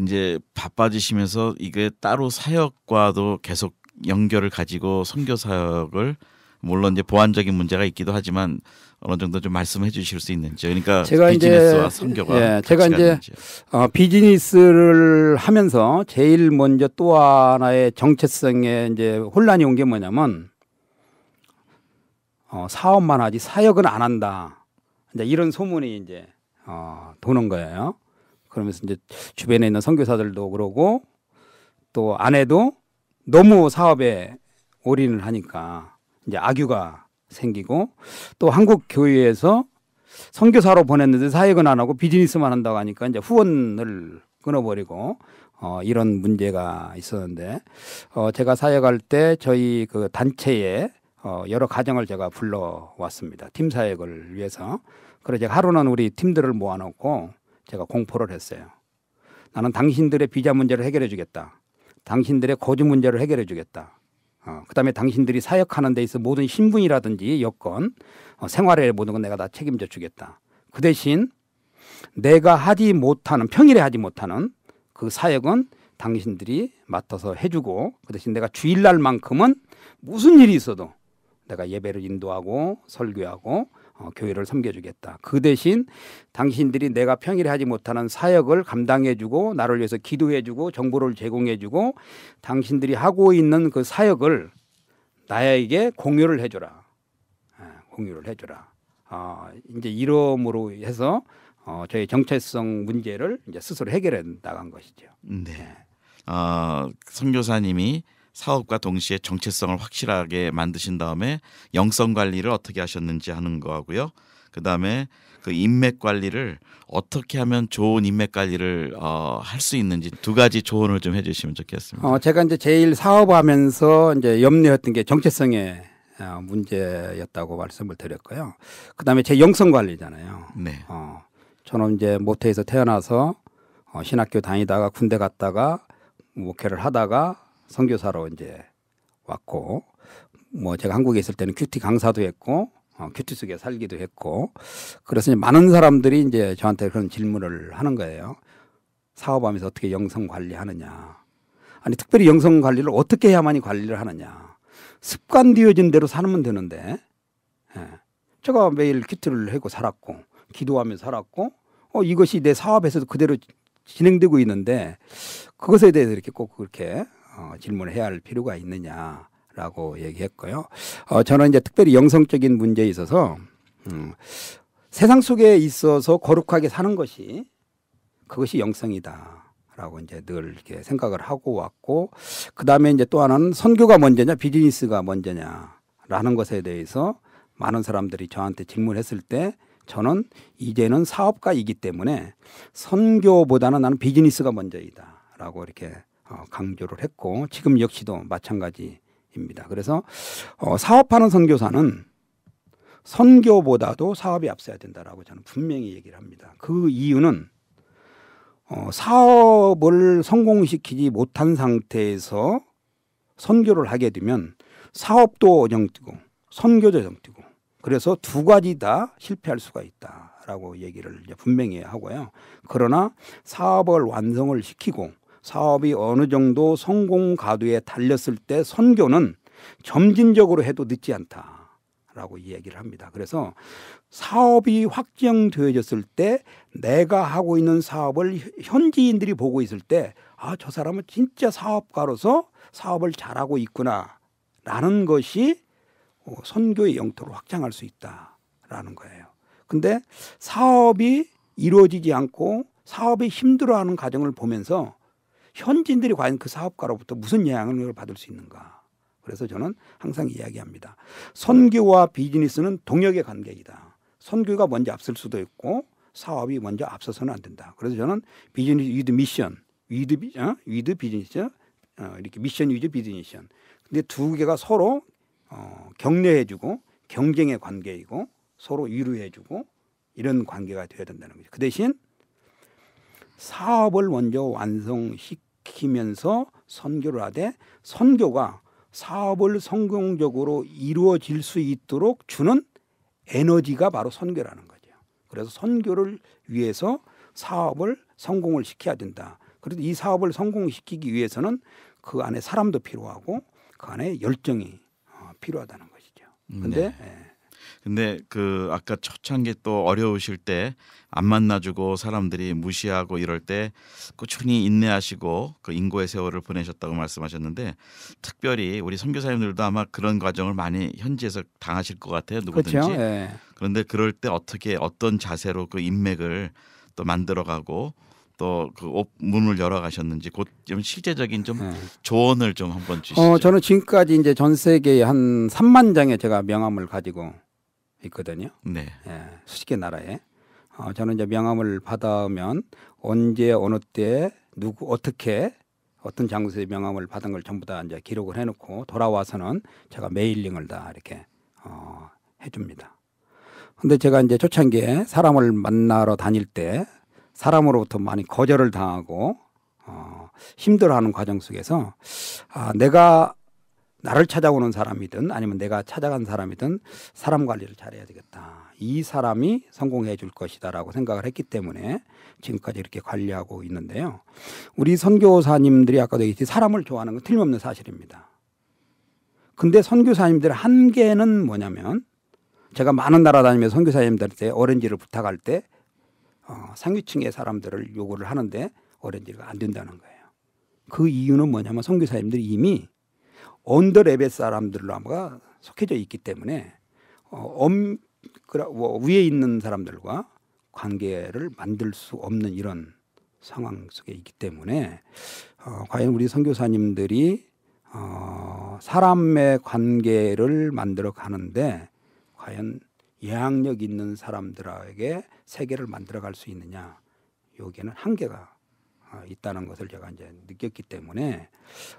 이제 바빠지시면서 이게 따로 사역과도 계속 연결을 가지고 선교 사역을 물론 이제 보완적인 문제가 있기도 하지만 어느 정도 좀 말씀해 주실 수 있는지 그러니까 제가 비즈니스와 이제, 선교가 예, 제가 이제 어, 비즈니스를 하면서 제일 먼저 또 하나의 정체성에 이제 혼란이 온 게 뭐냐면 어, 사업만 하지 사역은 안 한다 이제 이런 소문이 이제 어, 도는 거예요. 그러면서 이제 주변에 있는 선교사들도 그러고 또 아내도 너무 사업에 올인을 하니까 이제 악유가 생기고 또 한국 교회에서 선교사로 보냈는데 사역은 안 하고 비즈니스만 한다고 하니까 이제 후원을 끊어버리고 어, 이런 문제가 있었는데 어, 제가 사역할 때 저희 그 단체에 어, 여러 가정을 제가 불러왔습니다. 팀 사역을 위해서. 그래서 제 하루는 우리 팀들을 모아놓고 제가 공포를 했어요. 나는 당신들의 비자 문제를 해결해 주겠다. 당신들의 거주 문제를 해결해 주겠다. 어, 그다음에 당신들이 사역하는 데 있어 모든 신분이라든지 여건, 어, 생활의 모든 건 내가 다 책임져 주겠다. 그 대신 내가 하지 못하는 평일에 하지 못하는 그 사역은 당신들이 맡아서 해주고 그 대신 내가 주일날만큼은 무슨 일이 있어도 내가 예배를 인도하고 설교하고 어, 교회를 섬겨주겠다. 그 대신 당신들이 내가 평일에 하지 못하는 사역을 감당해주고 나를 위해서 기도해주고 정보를 제공해주고 당신들이 하고 있는 그 사역을 나에게 공유를 해줘라. 예, 공유를 해줘라. 아, 이제 이름으로 해서 어, 저희 정체성 문제를 이제 스스로 해결해 나간 것이죠. 네. 네. 어, 선교사님이 사업과 동시에 정체성을 확실하게 만드신 다음에 영성 관리를 어떻게 하셨는지 하는 거하고요. 그다음에 그 인맥 관리를 어떻게 하면 좋은 인맥 관리를 어, 할수 있는지 두 가지 조언을 좀 해주시면 좋겠습니다. 어, 제가 이제 제일 사업하면서 이제 염려했던 게 정체성의 어, 문제였다고 말씀을 드렸고요. 그다음에 제 영성 관리잖아요. 네. 어, 저는 이제 모태에서 태어나서 어, 신학교 다니다가 군대 갔다가 뭐 목회를 하다가 선교사로 이제 왔고 뭐 제가 한국에 있을 때는 큐티 강사도 했고 어, 큐티 속에 살기도 했고 그래서 많은 사람들이 이제 저한테 그런 질문을 하는 거예요. 사업하면서 어떻게 영성 관리하느냐. 아니 특별히 영성 관리를 어떻게 해야만이 관리를 하느냐. 습관 되어진 대로 살면 되는데 예. 제가 매일 큐티를 하고 살았고 기도하며 살았고 어, 이것이 내 사업에서도 그대로 진행되고 있는데 그것에 대해서 이렇게 꼭 그렇게 어, 질문해야 할 필요가 있느냐라고 얘기했고요. 어, 저는 이제 특별히 영성적인 문제에 있어서 음, 세상 속에 있어서 거룩하게 사는 것이 그것이 영성이다라고 이제 늘 이렇게 생각을 하고 왔고 그 다음에 이제 또 하나는 선교가 먼저냐 비즈니스가 먼저냐라는 것에 대해서 많은 사람들이 저한테 질문했을 때 저는 이제는 사업가이기 때문에 선교보다는 나는 비즈니스가 먼저이다라고 이렇게 어, 강조를 했고 지금 역시도 마찬가지입니다. 그래서 어, 사업하는 선교사는 선교보다도 사업이 앞서야 된다라고 저는 분명히 얘기를 합니다. 그 이유는 어, 사업을 성공시키지 못한 상태에서 선교를 하게 되면 사업도 어뛰고 선교도 어뛰고 그래서 두 가지 다 실패할 수가 있다라고 얘기를 분명히 하고요. 그러나 사업을 완성을 시키고 사업이 어느 정도 성공 가도에 달렸을 때 선교는 점진적으로 해도 늦지 않다라고 이야기를 합니다. 그래서 사업이 확정되어졌을 때 내가 하고 있는 사업을 현지인들이 보고 있을 때 아, 저 사람은 진짜 사업가로서 사업을 잘하고 있구나라는 것이 어, 선교의 영토로 확장할 수 있다라는 거예요. 근데 사업이 이루어지지 않고 사업이 힘들어하는 과정을 보면서 현지인들이 과연 그 사업가로부터 무슨 영향을 받을 수 있는가. 그래서 저는 항상 이야기합니다. 선교와 비즈니스는 동역의 관계이다. 선교가 먼저 앞설 수도 있고 사업이 먼저 앞서서는 안 된다. 그래서 저는 비즈니스 위드 미션, 위드 비, 어? 위드 비즈니스, 어, 이렇게 미션 위드 비즈니스. 근데 두 개가 서로 어, 격려해주고 경쟁의 관계이고 서로 위로해주고 이런 관계가 되어야 된다는 거죠. 그 대신 사업을 먼저 완성시키면서 선교를 하되 선교가 사업을 성공적으로 이루어질 수 있도록 주는 에너지가 바로 선교라는 거죠. 그래서 선교를 위해서 사업을 성공을 시켜야 된다. 그래서 이 사업을 성공시키기 위해서는 그 안에 사람도 필요하고 그 안에 열정이 어, 필요하다는 것이죠. 음, 근데 네. 예, 근데 그 아까 초창기 또 어려우실 때 안 만나주고 사람들이 무시하고 이럴 때 꾸준히 인내하시고 그 인고의 세월을 보내셨다고 말씀하셨는데 특별히 우리 선교사님들도 아마 그런 과정을 많이 현지에서 당하실 것 같아요 누구든지 그렇죠? 네. 그런데 그럴 때 어떻게 어떤 자세로 그 인맥을 또 만들어가고 또 그 문을 열어가셨는지 곧 좀 실제적인 좀 네. 조언을 좀 한번 주시죠. 어, 저는 지금까지 이제 전세계한 3만 장의 제가 명함을 가지고 있거든요. 네. 예, 수십개 나라에. 어, 저는 이제 명함을 받으면 언제 어느 때 누구 어떻게 어떤 장소에 명함을 받은 걸 전부 다 이제 기록을 해놓고 돌아와서는 제가 메일링을 다 이렇게 어, 해줍니다. 근데 제가 이제 초창 기에 사람을 만나러 다닐 때 사람으로부터 많이 거절을 당하고 어, 힘들어하는 과정 속에서 아, 내가 나를 찾아오는 사람이든 아니면 내가 찾아간 사람이든 사람 관리를 잘해야 되겠다. 이 사람이 성공해 줄 것이다라고 생각을 했기 때문에 지금까지 이렇게 관리하고 있는데요. 우리 선교사님들이 아까도 얘기했듯이 사람을 좋아하는 건 틀림없는 사실입니다. 근데 선교사님들의 한계는 뭐냐면 제가 많은 나라 다니면서 선교사님들한테 어렌지를 부탁할 때 어, 상위층의 사람들을 요구를 하는데 어렌지가 안 된다는 거예요. 그 이유는 뭐냐면 선교사님들이 이미 언더레벨 사람들로 아마 속해져 있기 때문에 어, 엄, 그라, 뭐, 위에 있는 사람들과 관계를 만들 수 없는 이런 상황 속에 있기 때문에 어, 과연 우리 선교사님들이 어, 사람의 관계를 만들어 가는데 과연 예향력 있는 사람들에게 세계를 만들어 갈 수 있느냐 여기에는 한계가 아, 있다는 것을 제가 이제 느꼈기 때문에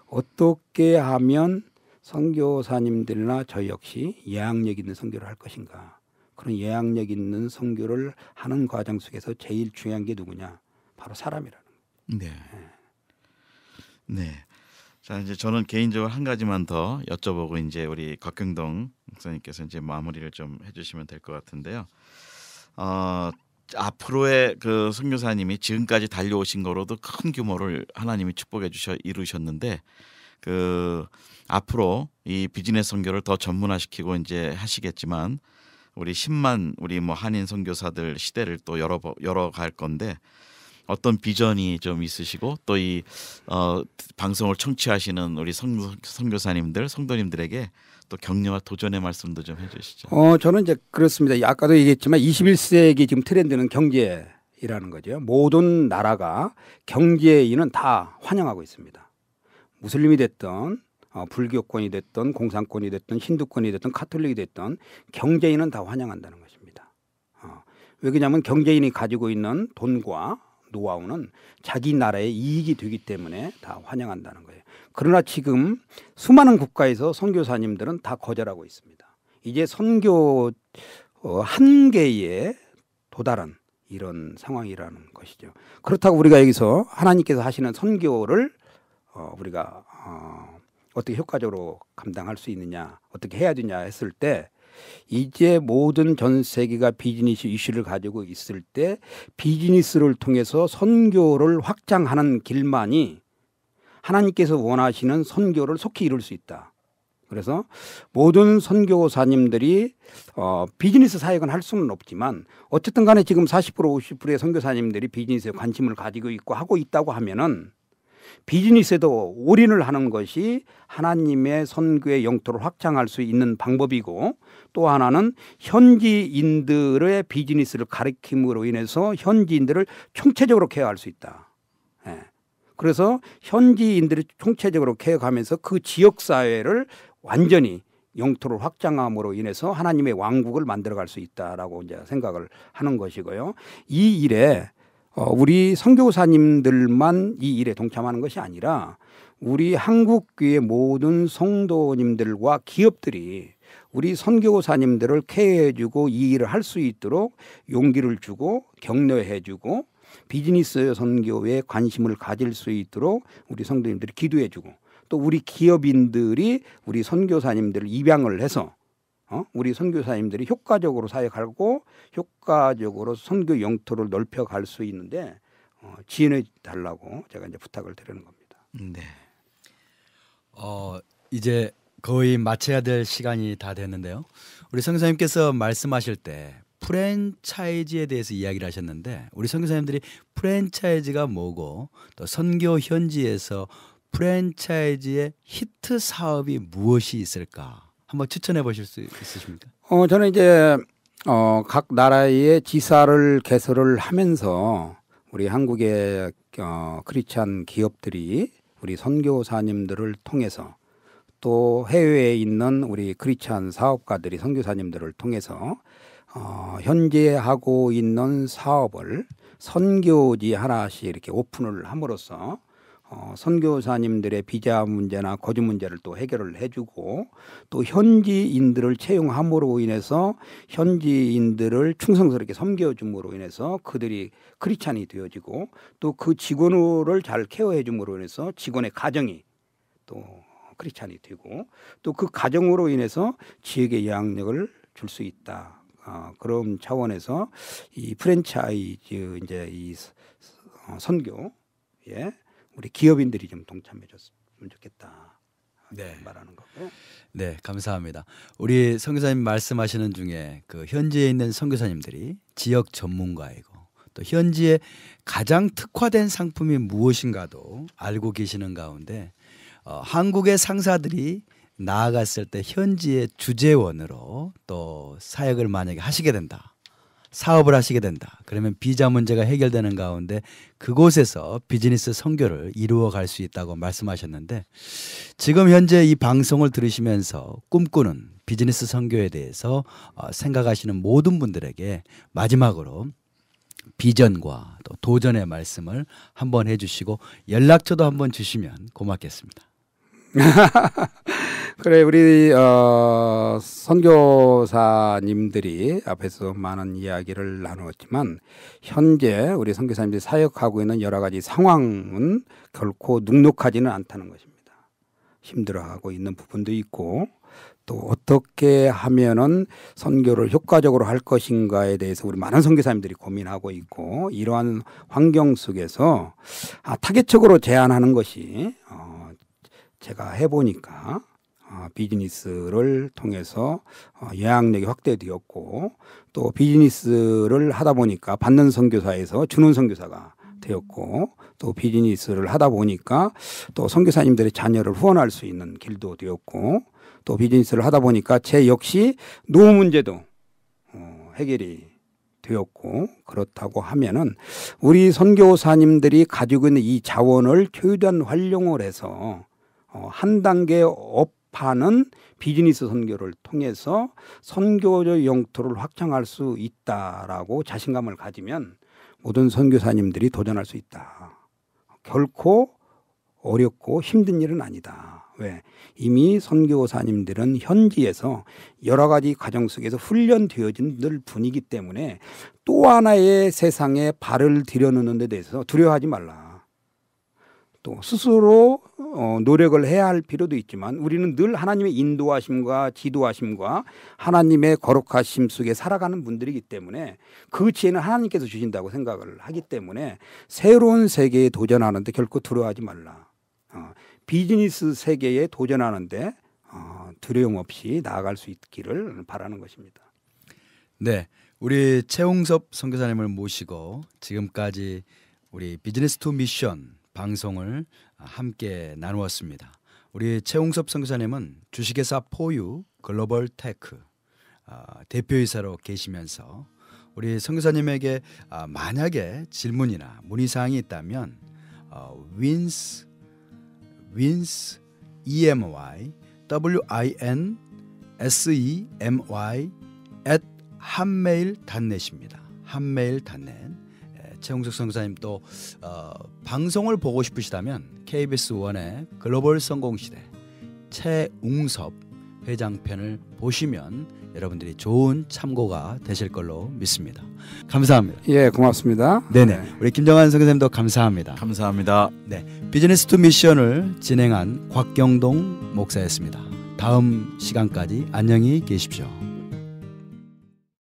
어떻게 하면 선교사님들이나 저 역시 예약력 있는 선교를 할 것인가 그런 예약력 있는 선교를 하는 과정 속에서 제일 중요한 게 누구냐 바로 사람이라는 거예요. 네. 네. 네. 자 이제 저는 개인적으로 한 가지만 더 여쭤보고 이제 우리 곽경동 목사님께서 이제 마무리를 좀 해주시면 될 것 같은데요. 어, 앞으로의 그 선교사님이 지금까지 달려오신 거로도 큰 규모를 하나님이 축복해 주셔 이루셨는데 그 앞으로 이 비즈니스 선교를 더 전문화시키고 이제 하시겠지만 우리 10만 우리 뭐 한인 선교사들 시대를 또 열어 열어 갈 건데 어떤 비전이 좀 있으시고 또 이 어 방송을 청취하시는 우리 성, 선교사님들 성도님들에게 또 격려와 도전의 말씀도 좀 해주시죠. 어, 저는 이제 그렇습니다. 아까도 얘기했지만 21세기 지금 트렌드는 경제이라는 거죠. 모든 나라가 경제인은 다 환영하고 있습니다. 무슬림이 됐던 어, 불교권이 됐던 공산권이 됐던 힌두권이 됐던 카톨릭이 됐던 경제인은 다 환영한다는 것입니다. 어, 왜 그러냐면 경제인이 가지고 있는 돈과 노하우는 자기 나라의 이익이 되기 때문에 다 환영한다는 거예요. 그러나 지금 수많은 국가에서 선교사님들은 다 거절하고 있습니다. 이제 선교 어, 한계에 도달한 이런 상황이라는 것이죠. 그렇다고 우리가 여기서 하나님께서 하시는 선교를 어, 우리가 어, 어떻게 효과적으로 감당할 수 있느냐, 어떻게 해야 되냐 했을 때 이제 모든 전 세계가 비즈니스 이슈를 가지고 있을 때 비즈니스를 통해서 선교를 확장하는 길만이 하나님께서 원하시는 선교를 속히 이룰 수 있다. 그래서 모든 선교사님들이 어, 비즈니스 사역은 할 수는 없지만 어쨌든 간에 지금 40% 50%의 선교사님들이 비즈니스에 관심을 가지고 있고 하고 있다고 하면은 비즈니스에도 올인을 하는 것이 하나님의 선교의 영토를 확장할 수 있는 방법이고 또 하나는 현지인들의 비즈니스를 가리킴으로 인해서 현지인들을 총체적으로 케어할 수 있다. 그래서 현지인들이 총체적으로 개혁하면서 그 지역 사회를 완전히 영토를 확장함으로 인해서 하나님의 왕국을 만들어갈 수 있다라고 이제 생각을 하는 것이고요. 이 일에 어, 우리 선교사님들만 이 일에 동참하는 것이 아니라 우리 한국교회 모든 성도님들과 기업들이 우리 선교사님들을 케어해주고 이 일을 할 수 있도록 용기를 주고 격려해주고 비즈니스 선교에 관심을 가질 수 있도록 우리 성도님들이 기도해 주고 또 우리 기업인들이 우리 선교사님들을 입양을 해서 어? 우리 선교사님들이 효과적으로 사역하고 효과적으로 선교 영토를 넓혀 갈수 있는데 어, 지원해 달라고 제가 이제 부탁을 드리는 겁니다. 네. 어, 이제 거의 마쳐야 될 시간이 다 됐는데요. 우리 성교사님께서 말씀하실 때 프랜차이즈에 대해서 이야기를 하셨는데 우리 선교사님들이 프랜차이즈가 뭐고 또 선교 현지에서 프랜차이즈의 히트 사업이 무엇이 있을까 한번 추천해 보실 수 있으십니까? 어 저는 이제 어, 각 나라의 지사를 개설을 하면서 우리 한국의 어, 크리스찬 기업들이 우리 선교사님들을 통해서 또 해외에 있는 우리 크리스찬 사업가들이 선교사님들을 통해서 어, 현재 하고 있는 사업을 선교지 하나씩 이렇게 오픈을 함으로써 어, 선교사님들의 비자 문제나 거주 문제를 또 해결을 해주고 또 현지인들을 채용함으로 인해서 현지인들을 충성스럽게 섬겨줌으로 인해서 그들이 크리찬이 되어지고 또 그 직원을 잘 케어해줌으로 인해서 직원의 가정이 또 크리찬이 되고 또 그 가정으로 인해서 지역의 영향력을 줄 수 있다. 어, 그런 차원에서 이 프랜차이즈 이제 이 어, 선교에 예, 우리 기업인들이 좀 동참해 줬으면 좋겠다. 네. 말하는 거고. 네, 감사합니다. 우리 선교사님 말씀하시는 중에 그 현지에 있는 선교사님들이 지역 전문가이고 또 현지에 가장 특화된 상품이 무엇인가도 알고 계시는 가운데 어, 한국의 상사들이 나아갔을 때 현지의 주재원으로 또 사역을 만약에 하시게 된다. 사업을 하시게 된다. 그러면 비자 문제가 해결되는 가운데 그곳에서 비즈니스 선교를 이루어 갈 수 있다고 말씀하셨는데 지금 현재 이 방송을 들으시면서 꿈꾸는 비즈니스 선교에 대해서 어, 생각하시는 모든 분들에게 마지막으로 비전과 또 도전의 말씀을 한번 해주시고 연락처도 한번 주시면 고맙겠습니다. 그래 우리 어 선교사님들이 앞에서 많은 이야기를 나누었지만 현재 우리 선교사님들이 사역하고 있는 여러 가지 상황은 결코 눅눅하지는 않다는 것입니다. 힘들어하고 있는 부분도 있고 또 어떻게 하면은 선교를 효과적으로 할 것인가에 대해서 우리 많은 선교사님들이 고민하고 있고 이러한 환경 속에서 아, 타겟적으로 제안하는 것이 어, 제가 해보니까 어, 비즈니스를 통해서 어, 영향력이 확대되었고 또 비즈니스를 하다 보니까 받는 선교사에서 주는 선교사가 되었고 또 비즈니스를 하다 보니까 또 선교사님들의 자녀를 후원할 수 있는 길도 되었고 또 비즈니스를 하다 보니까 제 역시 노후 문제도 어, 해결이 되었고 그렇다고 하면은 우리 선교사님들이 가지고 있는 이 자원을 최대한 활용을 해서 어, 한 단계 업하는 비즈니스 선교를 통해서 선교적 영토를 확장할 수 있다라고 자신감을 가지면 모든 선교사님들이 도전할 수 있다. 결코 어렵고 힘든 일은 아니다. 왜? 이미 선교사님들은 현지에서 여러 가지 과정 속에서 훈련되어진 늘 분이기 때문에 또 하나의 세상에 발을 들여놓는 데 대해서 두려워하지 말라. 또 스스로 어, 노력을 해야 할 필요도 있지만 우리는 늘 하나님의 인도하심과 지도하심과 하나님의 거룩하심 속에 살아가는 분들이기 때문에 그 지혜는 하나님께서 주신다고 생각을 하기 때문에 새로운 세계에 도전하는데 결코 두려워하지 말라. 어, 비즈니스 세계에 도전하는데 어, 두려움 없이 나아갈 수 있기를 바라는 것입니다. 네, 우리 최홍섭 선교사님을 모시고 지금까지 우리 비즈니스 투 미션 방송을 함께 나누었습니다. 우리 최홍섭 선교사님은 주식회사 포유 글로벌 테크 아, 대표이사로 계시면서 우리 선교사님에게 아, 만약에 질문이나 문의사항이 있다면 어, wins wins e m y w i n s e m y at 한메일 단넷입니다. 한메일 단넷 최홍석 선교사님 또 어, 방송을 보고 싶으시다면 KBS 1의 글로벌 성공 시대 최웅섭 회장편을 보시면 여러분들이 좋은 참고가 되실 걸로 믿습니다. 감사합니다. 예, 고맙습니다. 네네. 네. 우리 김정환 선교사님도 감사합니다. 감사합니다. 네. 비즈니스 투 미션을 진행한 곽경동 목사였습니다. 다음 시간까지 안녕히 계십시오.